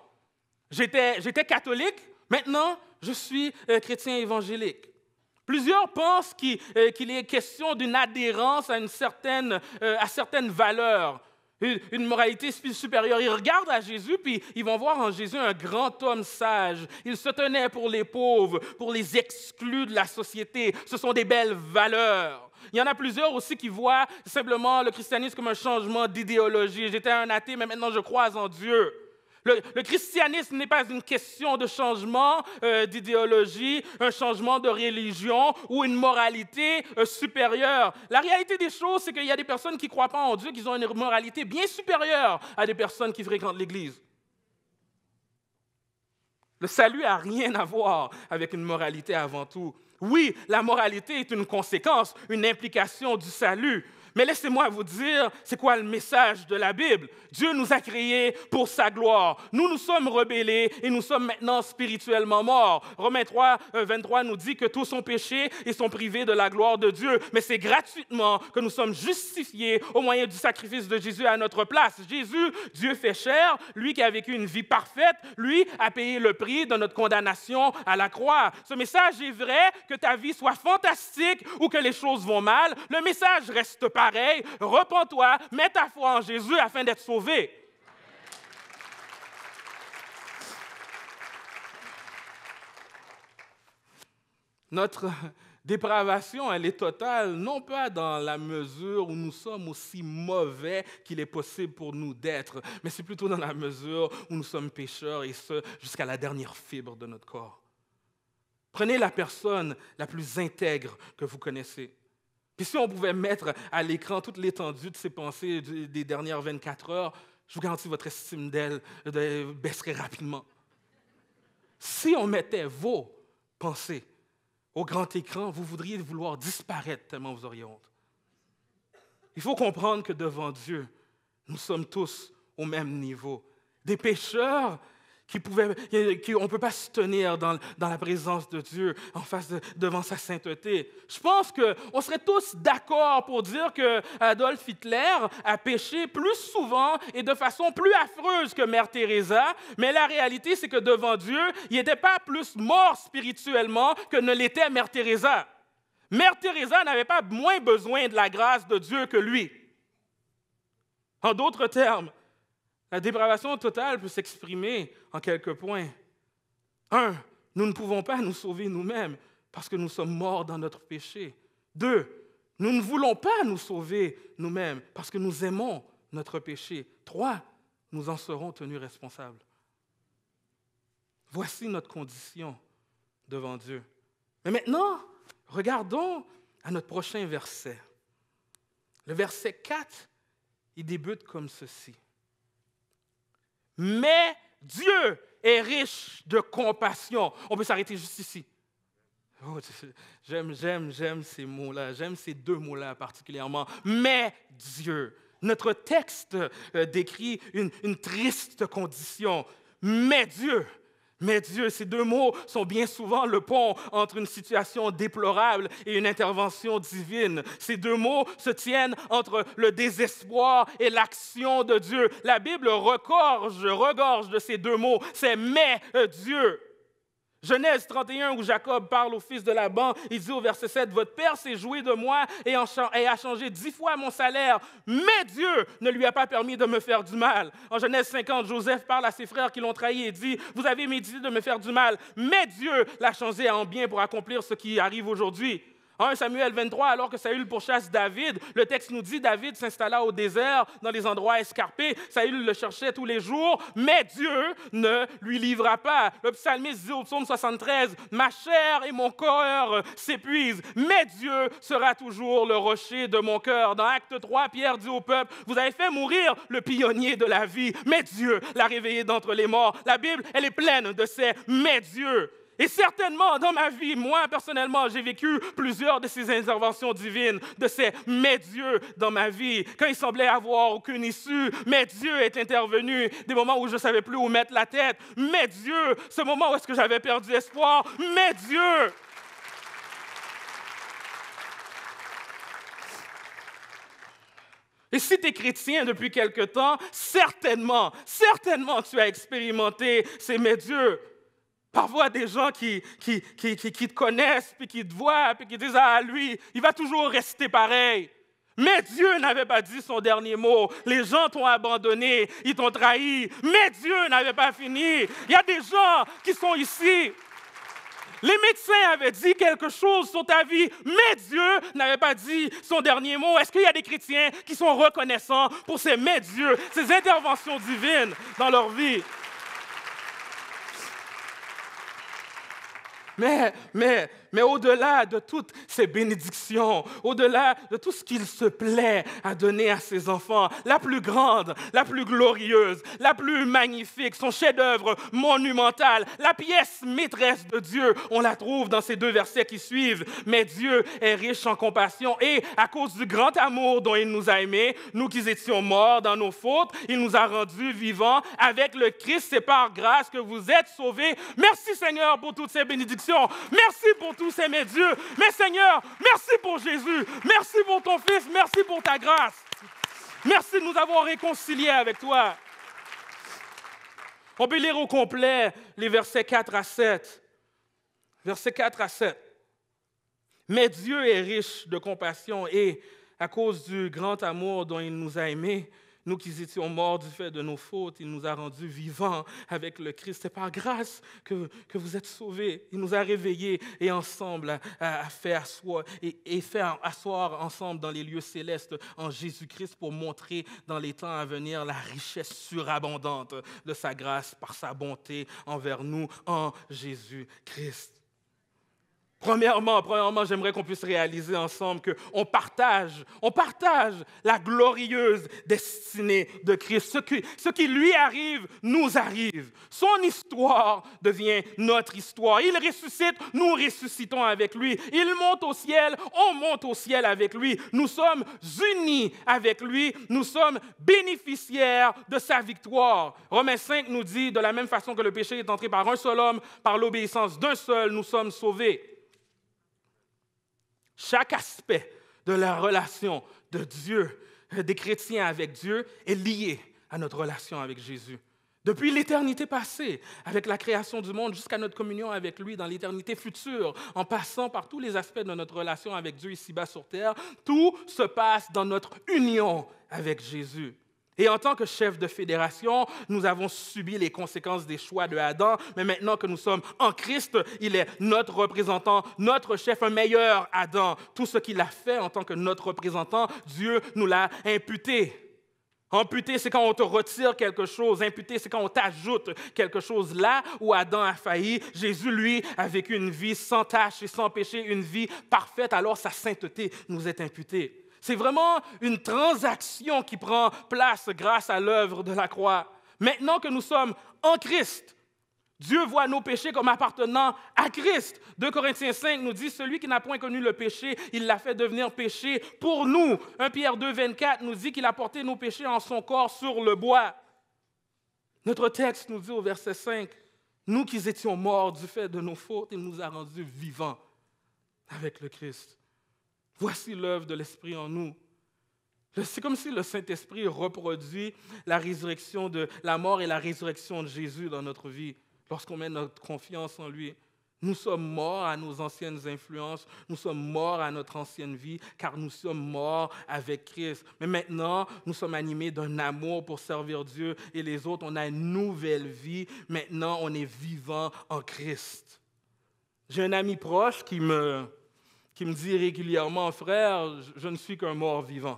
S1: J'étais catholique, maintenant je suis euh, chrétien évangélique. Plusieurs pensent euh, qu'il est question d'une adhérence à, une certaine, euh, à certaines valeurs, une, moralité supérieure. Ils regardent à Jésus, puis ils vont voir en Jésus un grand homme sage. Il se tenait pour les pauvres, pour les exclus de la société. Ce sont des belles valeurs. Il y en a plusieurs aussi qui voient simplement le christianisme comme un changement d'idéologie. J'étais un athée, mais maintenant je crois en Dieu. Le, christianisme n'est pas une question de changement euh, d'idéologie, un changement de religion ou une moralité euh, supérieure. La réalité des choses, c'est qu'il y a des personnes qui ne croient pas en Dieu, qui ont une moralité bien supérieure à des personnes qui fréquentent l'Église. Le salut n'a rien à voir avec une moralité avant tout. Oui, la moralité est une conséquence, une implication du salut, mais laissez-moi vous dire, c'est quoi le message de la Bible Dieu nous a créés pour sa gloire. Nous nous sommes rebellés et nous sommes maintenant spirituellement morts. Romains 3, 23 euh, nous dit que tous sont péchés et sont privés de la gloire de Dieu. Mais c'est gratuitement que nous sommes justifiés au moyen du sacrifice de Jésus à notre place. Jésus, Dieu fait chair, lui qui a vécu une vie parfaite, lui a payé le prix de notre condamnation à la croix. Ce message est vrai, que ta vie soit fantastique ou que les choses vont mal. Le message reste pas pareil, repends-toi, mets ta foi en Jésus afin d'être sauvé. Notre dépravation, elle est totale, non pas dans la mesure où nous sommes aussi mauvais qu'il est possible pour nous d'être, mais c'est plutôt dans la mesure où nous sommes pécheurs, et ce, jusqu'à la dernière fibre de notre corps. Prenez la personne la plus intègre que vous connaissez. Puis si on pouvait mettre à l'écran toute l'étendue de ses pensées des dernières 24 heures, je vous garantis votre estime d'elle baisserait rapidement. Si on mettait vos pensées au grand écran, vous voudriez vouloir disparaître tellement vous auriez honte. Il faut comprendre que devant Dieu, nous sommes tous au même niveau. Des pécheurs qui pouvait, qui, on ne peut pas se tenir dans, la présence de Dieu, en face devant sa sainteté. Je pense qu'on serait tous d'accord pour dire que Adolf Hitler a péché plus souvent et de façon plus affreuse que Mère Teresa, mais la réalité, c'est que devant Dieu, il n'était pas plus mort spirituellement que ne l'était Mère Teresa. Mère Teresa n'avait pas moins besoin de la grâce de Dieu que lui. En d'autres termes, la dépravation totale peut s'exprimer en quelques points. Un, nous ne pouvons pas nous sauver nous-mêmes parce que nous sommes morts dans notre péché. Deux, nous ne voulons pas nous sauver nous-mêmes parce que nous aimons notre péché. Trois, nous en serons tenus responsables. Voici notre condition devant Dieu. Mais maintenant, regardons à notre prochain verset. Le verset 4, il débute comme ceci mais Dieu est riche de compassion. On peut s'arrêter juste ici. Oh, j'aime, j'aime, j'aime ces mots-là, j'aime ces deux mots-là particulièrement. Mais Dieu, notre texte euh, décrit une triste condition. Mais Dieu, mais Dieu, ces deux mots sont bien souvent le pont entre une situation déplorable et une intervention divine. Ces deux mots se tiennent entre le désespoir et l'action de Dieu. La Bible recorge, regorge de ces deux mots. C'est mais euh, Dieu. Genèse 31, où Jacob parle au fils de Laban, il dit au verset 7, Votre père s'est joué de moi et, a changé dix fois mon salaire, mais Dieu ne lui a pas permis de me faire du mal. En Genèse 50, Joseph parle à ses frères qui l'ont trahi et dit, Vous avez médité de me faire du mal, mais Dieu l'a changé en bien pour accomplir ce qui arrive aujourd'hui. 1 Samuel 23, alors que Saül pourchasse David, le texte nous dit David s'installa au désert, dans les endroits escarpés. Saül le cherchait tous les jours, mais Dieu ne lui livra pas. Le psalmiste dit au psaume 73, Ma chair et mon corps s'épuisent, mais Dieu sera toujours le rocher de mon cœur. Dans Acte 3, Pierre dit au peuple, Vous avez fait mourir le pionnier de la vie, mais Dieu l'a réveillé d'entre les morts. La Bible, elle est pleine de ces mais Dieu. Et certainement, dans ma vie, moi personnellement, j'ai vécu plusieurs de ces interventions divines, de ces mes dieux » dans ma vie. Quand il semblait avoir aucune issue, mes dieux » est intervenu. Des moments où je ne savais plus où mettre la tête, mes dieux ». Ce moment où est-ce que j'avais perdu espoir, mes dieux ». Et si tu es chrétien depuis quelque temps, certainement, certainement tu as expérimenté ces mes dieux ». Parfois, des gens qui, qui, qui, qui, te connaissent, puis qui te voient, puis qui disent Ah, lui, il va toujours rester pareil. Mais Dieu n'avait pas dit son dernier mot. Les gens t'ont abandonné, ils t'ont trahi. Mais Dieu n'avait pas fini. Il y a des gens qui sont ici. Les médecins avaient dit quelque chose sur ta vie, mais Dieu n'avait pas dit son dernier mot. Est-ce qu'il y a des chrétiens qui sont reconnaissants pour ces mais Dieu, ces interventions divines dans leur vie? man, man, Mais au-delà de toutes ces bénédictions, au-delà de tout ce qu'il se plaît à donner à ses enfants, la plus grande, la plus glorieuse, la plus magnifique, son chef-d'œuvre monumental, la pièce maîtresse de Dieu, on la trouve dans ces deux versets qui suivent. Mais Dieu est riche en compassion et à cause du grand amour dont il nous a aimés, nous qui étions morts dans nos fautes, il nous a rendus vivants avec le Christ. C'est par grâce que vous êtes sauvés. Merci Seigneur pour toutes ces bénédictions. Merci pour tout c'est mes Dieu. Mais Seigneur, merci pour Jésus. Merci pour ton Fils. Merci pour ta grâce. Merci de nous avoir réconciliés avec toi. On peut lire au complet les versets 4 à 7. Versets 4 à 7. Mais Dieu est riche de compassion et à cause du grand amour dont il nous a aimés, nous qui étions morts du fait de nos fautes, il nous a rendus vivants avec le Christ. C'est par grâce que, vous êtes sauvés. Il nous a réveillés et ensemble à, et, faire asseoir ensemble dans les lieux célestes en Jésus-Christ pour montrer dans les temps à venir la richesse surabondante de sa grâce par sa bonté envers nous en Jésus-Christ. Premièrement, premièrement, j'aimerais qu'on puisse réaliser ensemble qu'on partage, on partage la glorieuse destinée de Christ. Ce ce qui lui arrive, nous arrive. Son histoire devient notre histoire. Il ressuscite, nous ressuscitons avec lui. Il monte au ciel, on monte au ciel avec lui. Nous sommes unis avec lui. Nous sommes bénéficiaires de sa victoire. Romains 5 nous dit, de la même façon que le péché est entré par un seul homme, par l'obéissance d'un seul, nous sommes sauvés. Chaque aspect de la relation de Dieu, des chrétiens avec Dieu, est lié à notre relation avec Jésus. Depuis l'éternité passée, avec la création du monde, jusqu'à notre communion avec lui dans l'éternité future, en passant par tous les aspects de notre relation avec Dieu ici-bas sur terre, tout se passe dans notre union avec Jésus. Et en tant que chef de fédération, nous avons subi les conséquences des choix de Adam, mais maintenant que nous sommes en Christ, il est notre représentant, notre chef, un meilleur Adam. Tout ce qu'il a fait en tant que notre représentant, Dieu nous l'a imputé. Amputé, c'est quand on te retire quelque chose. Imputé, c'est quand on t'ajoute quelque chose. Là où Adam a failli, Jésus, lui, a vécu une vie sans tache et sans péché, une vie parfaite, alors sa sainteté nous est imputée. C'est vraiment une transaction qui prend place grâce à l'œuvre de la croix. Maintenant que nous sommes en Christ, Dieu voit nos péchés comme appartenant à Christ. 2 Corinthiens 5 nous dit, celui qui n'a point connu le péché, il l'a fait devenir péché pour nous. 1 Pierre 2, 24 nous dit qu'il a porté nos péchés en son corps sur le bois. Notre texte nous dit au verset 5, nous qui étions morts du fait de nos fautes, il nous a rendus vivants avec le Christ. Voici l'œuvre de l'Esprit en nous. C'est comme si le Saint-Esprit reproduit la résurrection de la mort et la résurrection de Jésus dans notre vie, lorsqu'on met notre confiance en lui. Nous sommes morts à nos anciennes influences, nous sommes morts à notre ancienne vie, car nous sommes morts avec Christ. Mais maintenant, nous sommes animés d'un amour pour servir Dieu et les autres. On a une nouvelle vie. Maintenant, on est vivant en Christ. J'ai un ami proche qui me, il me dit régulièrement, frère, je ne suis qu'un mort vivant.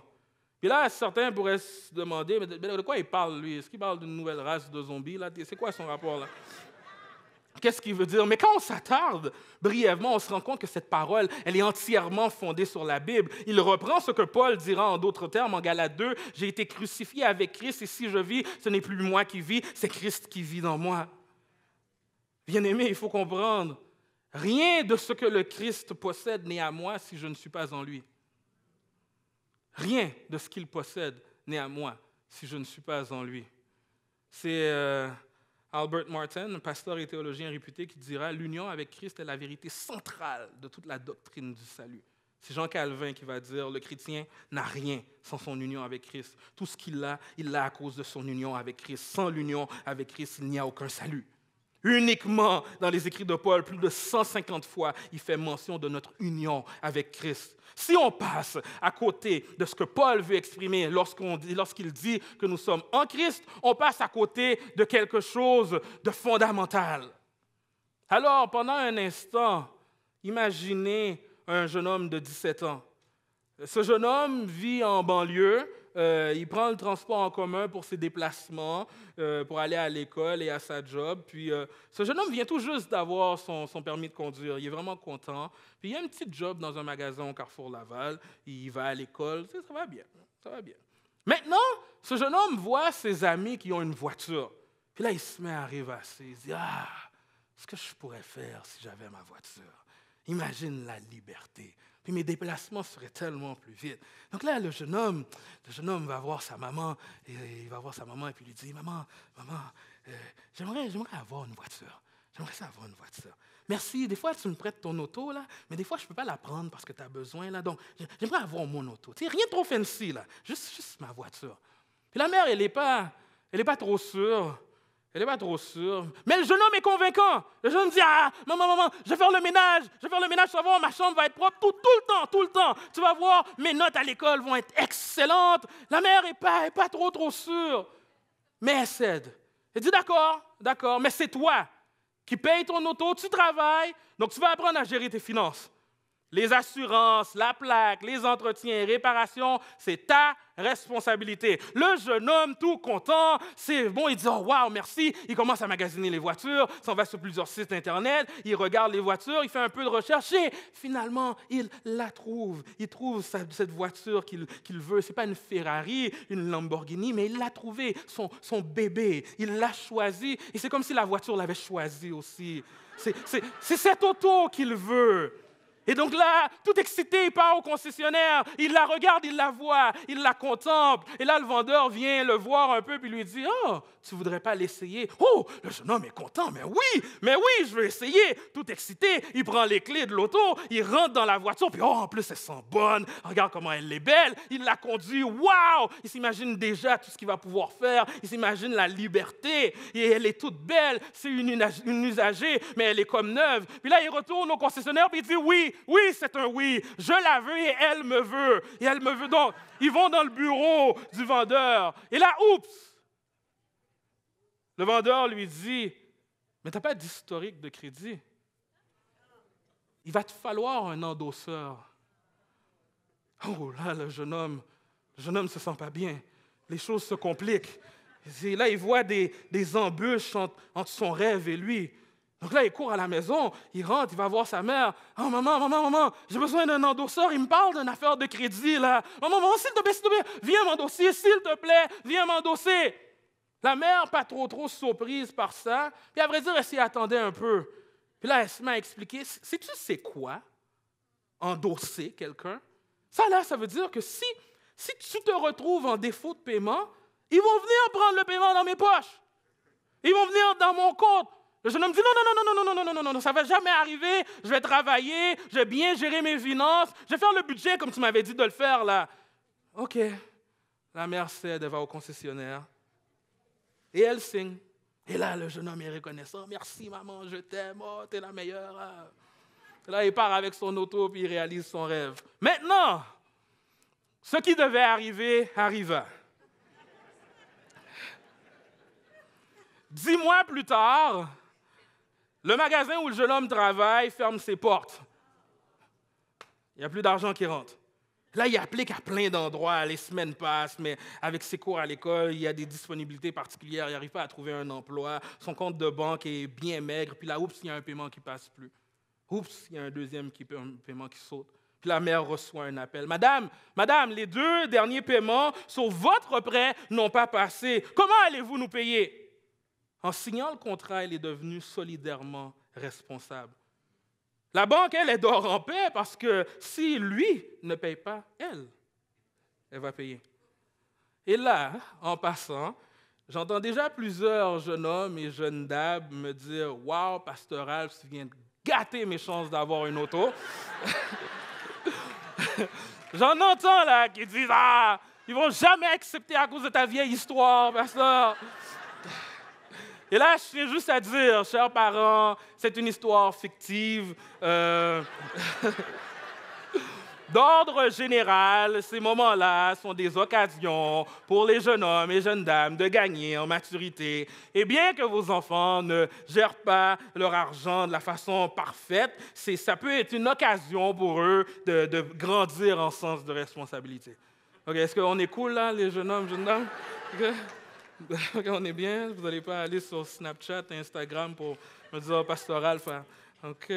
S1: Puis là, certains pourraient se demander, mais de quoi il parle, lui Est-ce qu'il parle d'une nouvelle race de zombies là C'est quoi son rapport là Qu'est-ce qu'il veut dire Mais quand on s'attarde brièvement, on se rend compte que cette parole, elle est entièrement fondée sur la Bible. Il reprend ce que Paul dira en d'autres termes en Galates 2, j'ai été crucifié avec Christ et si je vis, ce n'est plus moi qui vis, c'est Christ qui vit dans moi. Bien-aimé, il faut comprendre Rien de ce que le Christ possède n'est à moi si je ne suis pas en lui. Rien de ce qu'il possède n'est à moi si je ne suis pas en lui. C'est euh, Albert Martin, pasteur et théologien réputé, qui dira L'union avec Christ est la vérité centrale de toute la doctrine du salut. C'est Jean Calvin qui va dire Le chrétien n'a rien sans son union avec Christ. Tout ce qu'il a, il l'a à cause de son union avec Christ. Sans l'union avec Christ, il n'y a aucun salut. Uniquement dans les écrits de Paul, plus de 150 fois, il fait mention de notre union avec Christ. Si on passe à côté de ce que Paul veut exprimer lorsqu'il dit, dit que nous sommes en Christ, on passe à côté de quelque chose de fondamental. Alors, pendant un instant, imaginez un jeune homme de 17 ans. Ce jeune homme vit en banlieue, euh, il prend le transport en commun pour ses déplacements, euh, pour aller à l'école et à sa job. Puis euh, ce jeune homme vient tout juste d'avoir son, permis de conduire. Il est vraiment content. Puis il a un petit job dans un magasin au Carrefour Laval. Il va à l'école. Ça, va bien. Ça va bien. Maintenant, ce jeune homme voit ses amis qui ont une voiture. Puis là, il se met à rêvasser. Il se dit Ah, ce que je pourrais faire si j'avais ma voiture. Imagine la liberté puis mes déplacements seraient tellement plus vite. Donc là, le jeune homme, le jeune homme va voir sa maman, et il va voir sa maman, et puis lui dit, maman, maman, euh, j'aimerais, j'aimerais avoir une voiture. J'aimerais avoir une voiture. Merci, des fois tu me prêtes ton auto, là, mais des fois je ne peux pas la prendre parce que tu as besoin, là. Donc, j'aimerais avoir mon auto. Tu rien de trop fancy, là. Juste, ma voiture. Puis la mère, elle n'est pas, elle pas trop sûre. Elle n'est pas trop sûre. Mais le jeune homme est convaincant. Le jeune dit Ah, maman, maman, je vais faire le ménage. Je vais faire le ménage, tu vas ma chambre va être propre tout, tout le temps, tout le temps. Tu vas voir, mes notes à l'école vont être excellentes. La mère n'est pas, est pas trop, trop sûre. Mais elle cède. Elle dit D'accord, d'accord, mais c'est toi qui payes ton auto, tu travailles, donc tu vas apprendre à gérer tes finances les assurances, la plaque, les entretiens, réparations, c'est ta responsabilité. Le jeune homme, tout content, c'est bon, il dit oh, Waouh, merci. Il commence à magasiner les voitures, s'en va sur plusieurs sites internet, il regarde les voitures, il fait un peu de recherche et finalement, il la trouve. Il trouve cette voiture qu'il veut. Ce n'est pas une Ferrari, une Lamborghini, mais il l'a trouvée, son, bébé. Il l'a choisi et c'est comme si la voiture l'avait choisie aussi. C'est cette auto qu'il veut. Et donc là, tout excité, il part au concessionnaire, il la regarde, il la voit, il la contemple. Et là, le vendeur vient le voir un peu, puis lui dit, oh, tu voudrais pas l'essayer? Oh, le jeune homme est content, mais oui, mais oui, je veux essayer. Tout excité, il prend les clés de l'auto, il rentre dans la voiture, puis oh, en plus, elle sent bonne, regarde comment elle est belle, il la conduit, waouh! Il s'imagine déjà tout ce qu'il va pouvoir faire, il s'imagine la liberté, et elle est toute belle, c'est une, usagée, mais elle est comme neuve. Puis là, il retourne au concessionnaire, puis il dit, oui, oui, c'est un oui. Je la veux et elle me veut. Et elle me veut. Donc, ils vont dans le bureau du vendeur. Et là, oups! Le vendeur lui dit, mais tu n'as pas d'historique de crédit. Il va te falloir un endosseur. Oh là, le jeune homme, le jeune homme ne se sent pas bien. Les choses se compliquent. là, il voit des, embûches entre son rêve et lui. Donc là, il court à la maison, il rentre, il va voir sa mère. Oh, maman, maman, maman, j'ai besoin d'un endosseur. Il me parle d'une affaire de crédit, là. Maman, maman, s'il te plaît, s'il te plaît, viens m'endosser, s'il te plaît, viens m'endosser. La mère, pas trop, trop surprise par ça. Puis à vrai dire, elle s'y attendait un peu. Puis là, elle se met à expliquer. Sais-tu sais quoi endosser quelqu'un? Ça, là, ça veut dire que si, si tu te retrouves en défaut de paiement, ils vont venir prendre le paiement dans mes poches. Ils vont venir dans mon compte. Le jeune homme dit non, non, non, non, non, non, non, non, non, non, ça va jamais arriver. Je vais travailler, je vais bien gérer mes finances, je vais faire le budget comme tu m'avais dit de le faire là. OK. La mère cède, va au concessionnaire. Et elle signe. Et là, le jeune homme est reconnaissant. Merci maman, je t'aime, oh, es la meilleure. Là, il part avec son auto puis il réalise son rêve. Maintenant, ce qui devait arriver arriva. Dix mois plus tard, le magasin où le jeune homme travaille ferme ses portes. Il n'y a plus d'argent qui rentre. Là, il applique à plein d'endroits, les semaines passent, mais avec ses cours à l'école, il y a des disponibilités particulières, il n'arrive pas à trouver un emploi, son compte de banque est bien maigre, puis là, oups, il y a un paiement qui passe plus. Oups, il y a un deuxième qui, un paiement qui saute. Puis la mère reçoit un appel. Madame, madame, les deux derniers paiements sur votre prêt n'ont pas passé. Comment allez-vous nous payer? En signant le contrat, elle est devenue solidairement responsable. La banque, elle, est dort en paix parce que si lui ne paye pas, elle, elle va payer. Et là, en passant, j'entends déjà plusieurs jeunes hommes et jeunes dames me dire Waouh, Pasteur Alves, tu viens de gâter mes chances d'avoir une auto. J'en entends là qui disent Ah, ils vont jamais accepter à cause de ta vieille histoire, Pasteur. Et là, je suis juste à dire, chers parents, c'est une histoire fictive. Euh, d'ordre général, ces moments-là sont des occasions pour les jeunes hommes et jeunes dames de gagner en maturité. Et bien que vos enfants ne gèrent pas leur argent de la façon parfaite, ça peut être une occasion pour eux de, grandir en sens de responsabilité. Ok, Est-ce qu'on est cool là, les jeunes hommes, jeunes dames? on est bien, vous n'allez pas aller sur Snapchat, Instagram pour me dire oh, pastoral. Enfin, OK.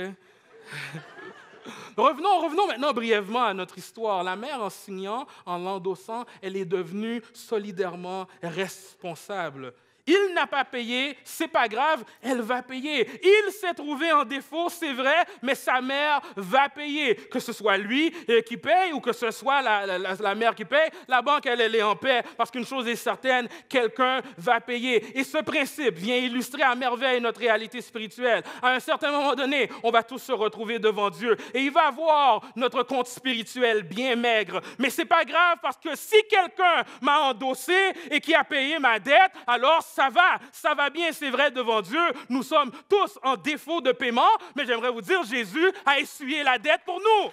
S1: revenons, revenons maintenant brièvement à notre histoire. La mère, en signant, en l'endossant, elle est devenue solidairement responsable. Il n'a pas payé, c'est pas grave, elle va payer. Il s'est trouvé en défaut, c'est vrai, mais sa mère va payer. Que ce soit lui euh, qui paye ou que ce soit la, mère qui paye, la banque, elle, est en paix parce qu'une chose est certaine, quelqu'un va payer. Et ce principe vient illustrer à merveille notre réalité spirituelle. À un certain moment donné, on va tous se retrouver devant Dieu et il va voir notre compte spirituel bien maigre. Mais c'est pas grave parce que si quelqu'un m'a endossé et qui a payé ma dette, alors ça va, ça va bien, c'est vrai, devant Dieu. Nous sommes tous en défaut de paiement, mais j'aimerais vous dire, Jésus a essuyé la dette pour nous.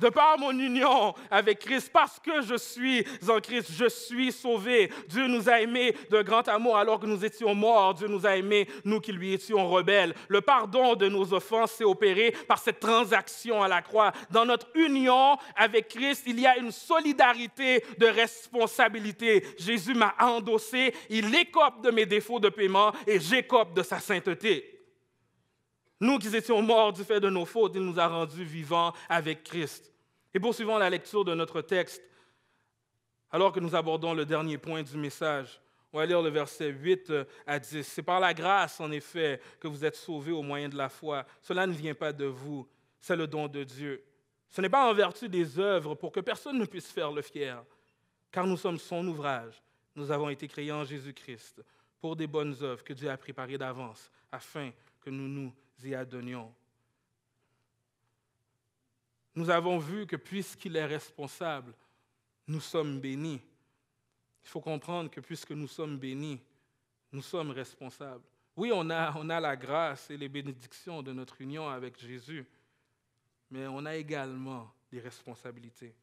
S1: de par mon union avec Christ, parce que je suis en Christ, je suis sauvé. Dieu nous a aimés d'un grand amour alors que nous étions morts. Dieu nous a aimés, nous qui lui étions rebelles. Le pardon de nos offenses s'est opéré par cette transaction à la croix. Dans notre union avec Christ, il y a une solidarité de responsabilité. Jésus m'a endossé, il écope de mes défauts de paiement et j'écope de sa sainteté. Nous qui étions morts du fait de nos fautes, il nous a rendus vivants avec Christ. Et poursuivons la lecture de notre texte, alors que nous abordons le dernier point du message. On va lire le verset 8 euh, à 10. C'est par la grâce, en effet, que vous êtes sauvés au moyen de la foi. Cela ne vient pas de vous, c'est le don de Dieu. Ce n'est pas en vertu des œuvres pour que personne ne puisse faire le fier, car nous sommes son ouvrage. Nous avons été créés en Jésus-Christ pour des bonnes œuvres que Dieu a préparées d'avance, afin que nous nous nous avons vu que puisqu'il est responsable, nous sommes bénis. Il faut comprendre que puisque nous sommes bénis, nous sommes responsables. Oui, on a, on a la grâce et les bénédictions de notre union avec Jésus, mais on a également des responsabilités.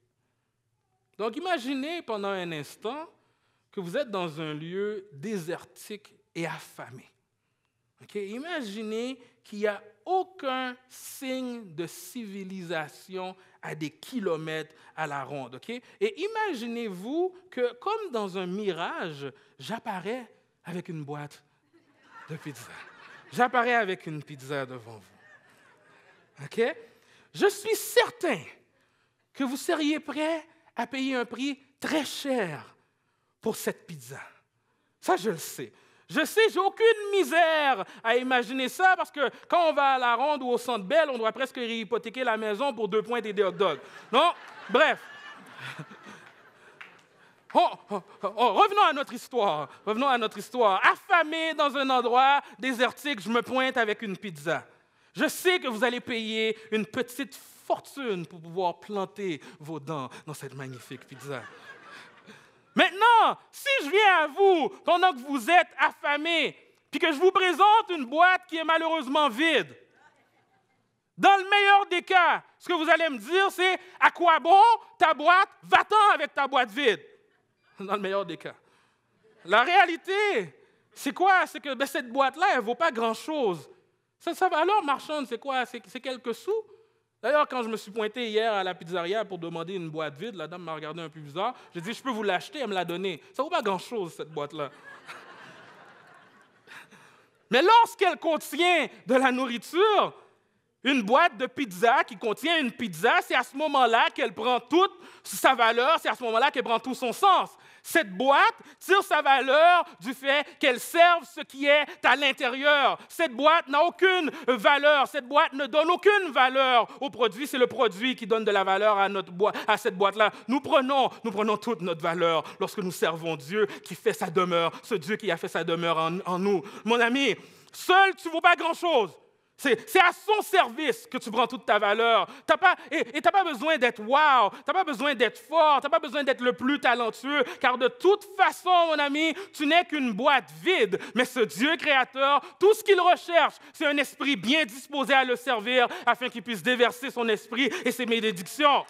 S1: Donc imaginez pendant un instant que vous êtes dans un lieu désertique et affamé. Imaginez qu'il n'y a aucun signe de civilisation à des kilomètres à la ronde. Et imaginez-vous que, comme dans un mirage, j'apparais avec une boîte de pizza. J'apparais avec une pizza devant vous. OK? Je suis certain que vous seriez prêt à payer un prix très cher pour cette pizza. Ça, je le sais. Je sais, j'ai aucune misère à imaginer ça parce que quand on va à la ronde ou au centre belle, on doit presque réhypothéquer la maison pour deux points et des hot dogs. Non? Bref. Oh, oh, oh, revenons à notre histoire. Revenons à notre histoire. Affamé dans un endroit désertique, je me pointe avec une pizza. Je sais que vous allez payer une petite fortune pour pouvoir planter vos dents dans cette magnifique pizza. Maintenant, si je viens à vous pendant que vous êtes affamé, puis que je vous présente une boîte qui est malheureusement vide, dans le meilleur des cas, ce que vous allez me dire, c'est à quoi bon ta boîte, va-t'en avec ta boîte vide. Dans le meilleur des cas. La réalité, c'est quoi? C'est que ben, cette boîte-là, elle ne vaut pas grand-chose. Ça, ça, alors, marchande, c'est quoi? C'est quelques sous? D'ailleurs, quand je me suis pointé hier à la pizzeria pour demander une boîte vide, la dame m'a regardé un peu bizarre. J'ai dit, je peux vous l'acheter, elle me l'a donnée. Ça vaut pas grand-chose, cette boîte-là. Mais lorsqu'elle contient de la nourriture, une boîte de pizza qui contient une pizza, c'est à ce moment-là qu'elle prend toute sa valeur, c'est à ce moment-là qu'elle prend tout son sens. Cette boîte tire sa valeur du fait qu'elle serve ce qui est à l'intérieur. Cette boîte n'a aucune valeur. Cette boîte ne donne aucune valeur au produit. C'est le produit qui donne de la valeur à, notre boîte, à cette boîte-là. Nous prenons, nous prenons toute notre valeur lorsque nous servons Dieu qui fait sa demeure, ce Dieu qui a fait sa demeure en, en nous. Mon ami, seul, tu ne vaux pas grand-chose. C'est à son service que tu prends toute ta valeur. pas, et tu n'as pas besoin d'être wow, tu n'as pas besoin d'être fort, tu n'as pas besoin d'être le plus talentueux, car de toute façon, mon ami, tu n'es qu'une boîte vide. Mais ce Dieu créateur, tout ce qu'il recherche, c'est un esprit bien disposé à le servir afin qu'il puisse déverser son esprit et ses bénédictions.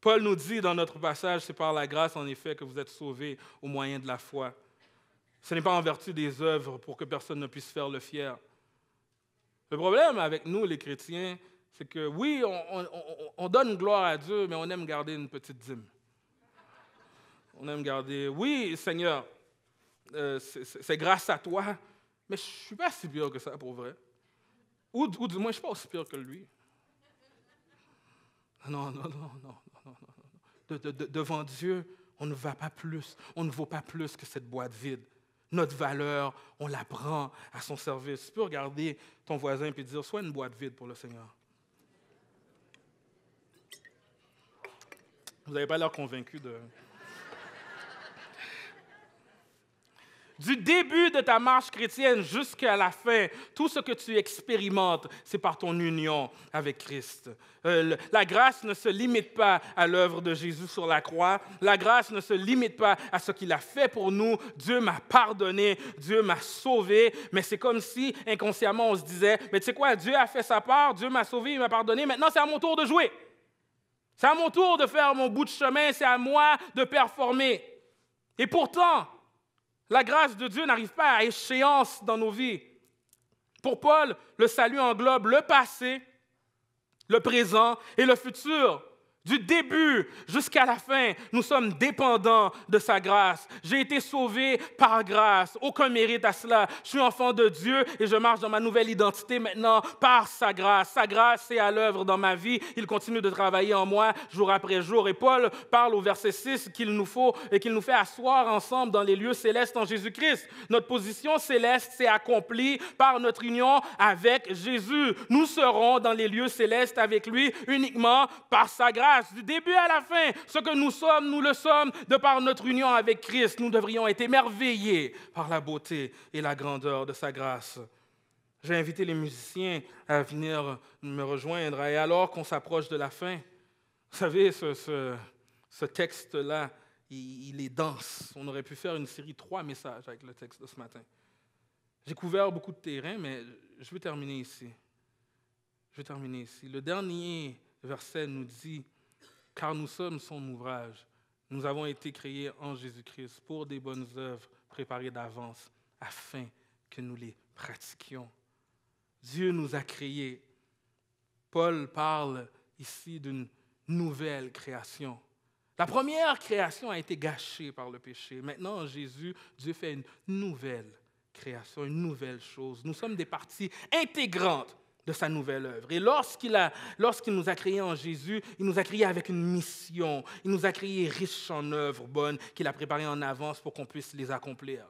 S1: Paul nous dit dans notre passage, c'est par la grâce en effet que vous êtes sauvés au moyen de la foi. Ce n'est pas en vertu des œuvres pour que personne ne puisse faire le fier. Le problème avec nous, les chrétiens, c'est que oui, on, donne gloire à Dieu, mais on aime garder une petite dîme. On aime garder, oui, Seigneur, euh, c'est grâce à toi, mais je ne suis pas si pire que ça pour vrai. Ou, ou du moins, je ne suis pas aussi pire que lui. Non, non, non, non, non devant Dieu, on ne va pas plus, on ne vaut pas plus que cette boîte vide. Notre valeur, on la prend à son service. Tu peux regarder ton voisin et dire, sois une boîte vide pour le Seigneur. Vous n'avez pas l'air convaincu de... Du début de ta marche chrétienne jusqu'à la fin, tout ce que tu expérimentes, c'est par ton union avec Christ. Euh, la grâce ne se limite pas à l'œuvre de Jésus sur la croix. La grâce ne se limite pas à ce qu'il a fait pour nous. Dieu m'a pardonné, Dieu m'a sauvé, mais c'est comme si inconsciemment on se disait, mais tu sais quoi, Dieu a fait sa part, Dieu m'a sauvé, il m'a pardonné, maintenant c'est à mon tour de jouer. C'est à mon tour de faire mon bout de chemin, c'est à moi de performer. Et pourtant, la grâce de Dieu n'arrive pas à échéance dans nos vies. Pour Paul, le salut englobe le passé, le présent et le futur. Du début jusqu'à la fin, nous sommes dépendants de sa grâce. J'ai été sauvé par grâce. Aucun mérite à cela. Je suis enfant de Dieu et je marche dans ma nouvelle identité maintenant par sa grâce. Sa grâce est à l'œuvre dans ma vie. Il continue de travailler en moi jour après jour. Et Paul parle au verset 6 qu'il nous faut et qu'il nous fait asseoir ensemble dans les lieux célestes en Jésus-Christ. Notre position céleste s'est accomplie par notre union avec Jésus. Nous serons dans les lieux célestes avec lui uniquement par sa grâce du début à la fin. Ce que nous sommes, nous le sommes de par notre union avec Christ. Nous devrions être émerveillés par la beauté et la grandeur de sa grâce. J'ai invité les musiciens à venir me rejoindre. Et alors qu'on s'approche de la fin, vous savez, ce, ce, texte-là, il, il est dense. On aurait pu faire une série trois messages avec le texte de ce matin. J'ai couvert beaucoup de terrain, mais je vais terminer ici. Je vais terminer ici. Le dernier verset nous dit car nous sommes son ouvrage. Nous avons été créés en Jésus-Christ pour des bonnes œuvres préparées d'avance, afin que nous les pratiquions. Dieu nous a créés. Paul parle ici d'une nouvelle création. La première création a été gâchée par le péché. Maintenant, en Jésus, Dieu fait une nouvelle création, une nouvelle chose. Nous sommes des parties intégrantes de sa nouvelle œuvre. Et lorsqu'il, a, nous a créés en Jésus, il nous a créés avec une mission. Il nous a créés riches en œuvres bonnes qu'il a préparées en avance pour qu'on puisse les accomplir,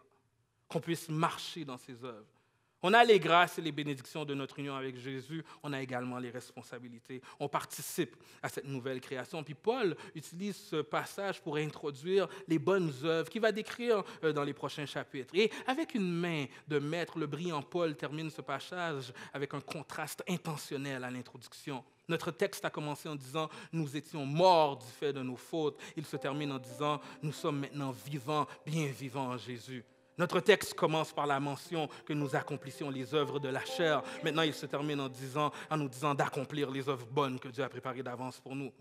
S1: qu'on puisse marcher dans ses œuvres. On a les grâces et les bénédictions de notre union avec Jésus, on a également les responsabilités. On participe à cette nouvelle création. Puis Paul utilise ce passage pour introduire les bonnes œuvres qu'il va décrire euh, dans les prochains chapitres. Et avec une main de maître, le brillant Paul termine ce passage avec un contraste intentionnel à l'introduction. Notre texte a commencé en disant Nous étions morts du fait de nos fautes. Il se termine en disant Nous sommes maintenant vivants, bien vivants en Jésus. Notre texte commence par la mention que nous accomplissions les œuvres de la chair. Maintenant, il se termine en, nous disant d'accomplir les œuvres bonnes que Dieu a préparées d'avance pour nous.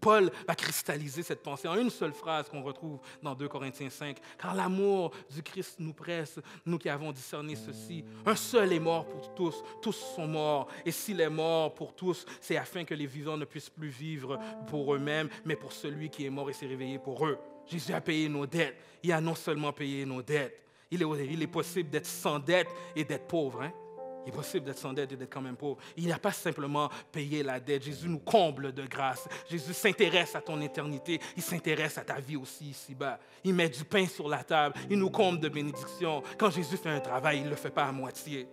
S1: Paul va cristalliser cette pensée en une seule phrase qu'on retrouve dans 2 Corinthiens 5. Car l'amour du Christ nous presse, nous qui avons discerné ceci. Un seul est mort pour tous, tous sont morts. Et s'il est mort pour tous, c'est afin que les vivants ne puissent plus vivre pour eux-mêmes, mais pour celui qui est mort et s'est réveillé pour eux. Jésus a payé nos dettes. Il a non seulement payé nos dettes, il est, possible d'être sans dette et d'être pauvre. Hein. Il est possible d'être sans dette et d'être quand même pauvre. Il n'a pas simplement payé la dette. Jésus nous comble de grâce. Jésus s'intéresse à ton éternité. Il s'intéresse à ta vie aussi ici-bas. Il met du pain sur la table. Il nous comble de bénédictions. Quand Jésus fait un travail, il ne le fait pas à moitié.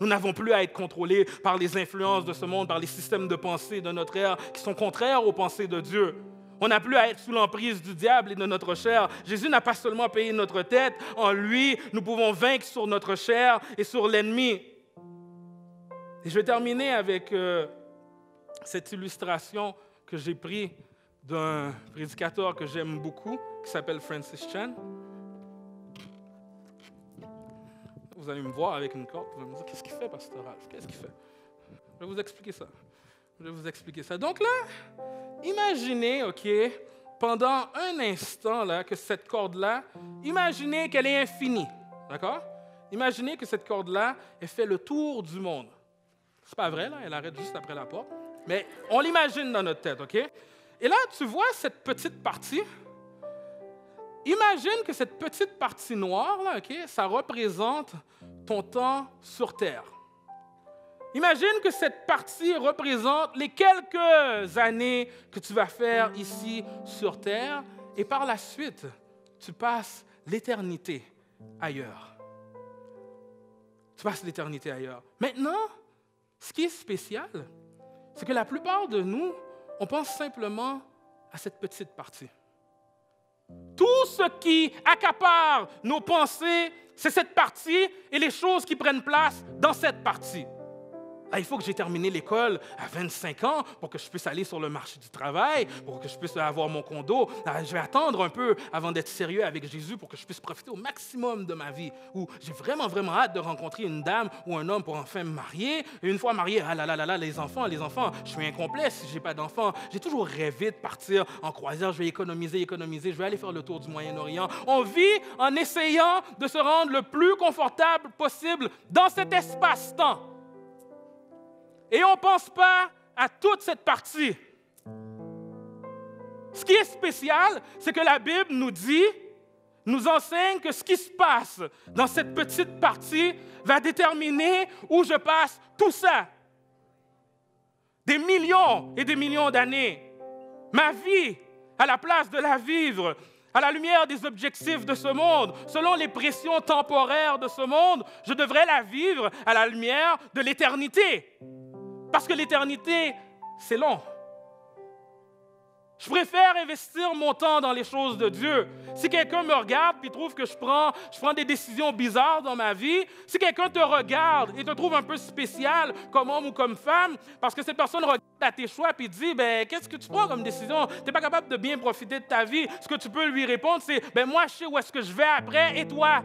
S1: Nous n'avons plus à être contrôlés par les influences de ce monde, par les systèmes de pensée de notre ère qui sont contraires aux pensées de Dieu. On n'a plus à être sous l'emprise du diable et de notre chair. Jésus n'a pas seulement payé notre tête. En lui, nous pouvons vaincre sur notre chair et sur l'ennemi. Et je vais terminer avec euh, cette illustration que j'ai prise d'un prédicateur que j'aime beaucoup, qui s'appelle Francis Chan. Vous allez me voir avec une corde, vous allez me dire, qu'est-ce qu'il fait, pasteur Qu'est-ce qu'il fait Je vais vous expliquer ça. Je vais vous expliquer ça. Donc là, Imaginez, OK, pendant un instant là, que cette corde-là, imaginez qu'elle est infinie. D'accord? Imaginez que cette corde-là, ait fait le tour du monde. C'est pas vrai, là, elle arrête juste après la porte. Mais on l'imagine dans notre tête, OK? Et là, tu vois cette petite partie. Imagine que cette petite partie noire, OK, ça représente ton temps sur Terre. Imagine que cette partie représente les quelques années que tu vas faire ici sur Terre et par la suite, tu passes l'éternité ailleurs. Tu passes l'éternité ailleurs. Maintenant, ce qui est spécial, c'est que la plupart de nous, on pense simplement à cette petite partie. Tout ce qui accapare nos pensées, c'est cette partie et les choses qui prennent place dans cette partie. Ah, il faut que j'ai terminé l'école à 25 ans pour que je puisse aller sur le marché du travail, pour que je puisse avoir mon condo. Ah, je vais attendre un peu avant d'être sérieux avec Jésus pour que je puisse profiter au maximum de ma vie. Ou j'ai vraiment, vraiment hâte de rencontrer une dame ou un homme pour enfin me marier. une fois marié, ah là là là là, les enfants, les enfants, je suis incomplet si n'ai pas d'enfants. J'ai toujours rêvé de partir en croisière. Je vais économiser, économiser. Je vais aller faire le tour du Moyen-Orient. On vit en essayant de se rendre le plus confortable possible dans cet espace-temps. Et on ne pense pas à toute cette partie. Ce qui est spécial, c'est que la Bible nous dit, nous enseigne que ce qui se passe dans cette petite partie va déterminer où je passe tout ça. Des millions et des millions d'années. Ma vie, à la place de la vivre, à la lumière des objectifs de ce monde, selon les pressions temporaires de ce monde, je devrais la vivre à la lumière de l'éternité. Parce que l'éternité, c'est long. Je préfère investir mon temps dans les choses de Dieu. Si quelqu'un me regarde et trouve que je prends, je prends des décisions bizarres dans ma vie, si quelqu'un te regarde et te trouve un peu spécial comme homme ou comme femme, parce que cette personne regarde à tes choix et dit ben qu'est-ce que tu prends comme décision Tu n'es pas capable de bien profiter de ta vie. Ce que tu peux lui répondre, c'est ben moi je sais où est-ce que je vais après et toi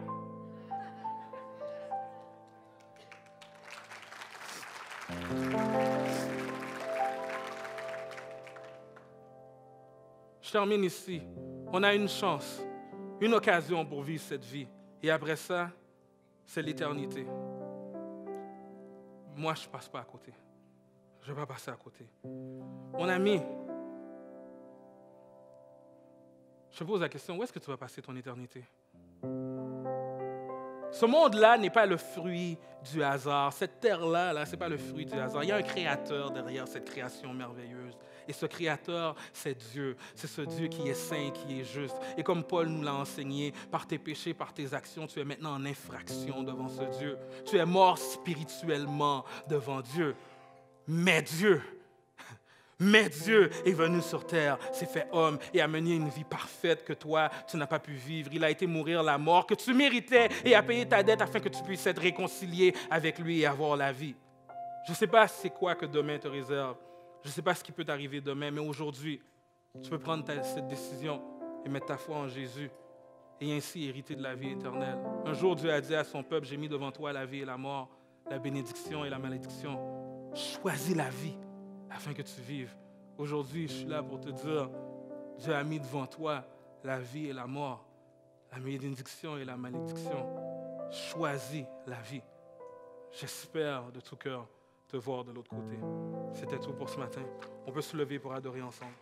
S1: Je termine ici. On a une chance, une occasion pour vivre cette vie. Et après ça, c'est l'éternité. Moi, je ne passe pas à côté. Je ne vais pas passer à côté.
S2: Mon ami,
S1: je pose la question, où est-ce que tu vas passer ton éternité? Ce monde-là n'est pas le fruit du hasard. Cette terre-là, -là, ce n'est pas le fruit du hasard. Il y a un créateur derrière cette création merveilleuse. Et ce créateur, c'est Dieu. C'est ce Dieu qui est saint, qui est juste. Et comme Paul nous l'a enseigné, par tes péchés, par tes actions, tu es maintenant en infraction devant ce Dieu. Tu es mort spirituellement devant Dieu. Mais Dieu, mais Dieu est venu sur terre, s'est fait homme et a mené une vie parfaite que toi, tu n'as pas pu vivre. Il a été mourir la mort que tu méritais et a payé ta dette afin que tu puisses être réconcilié avec lui et avoir la vie. Je ne sais pas c'est quoi que demain te réserve. Je ne sais pas ce qui peut t'arriver demain, mais aujourd'hui, tu peux prendre cette décision et mettre ta foi en Jésus et ainsi hériter de la vie éternelle. Un jour, Dieu a dit à son peuple, j'ai mis devant toi la vie et la mort, la bénédiction et la malédiction. Choisis la vie afin que tu vives. Aujourd'hui, je suis là pour te dire, Dieu a mis devant toi la vie et la mort, la bénédiction et la malédiction. Choisis la vie. J'espère de tout cœur te voir de l'autre côté. C'était tout pour ce matin. On peut se lever pour adorer ensemble.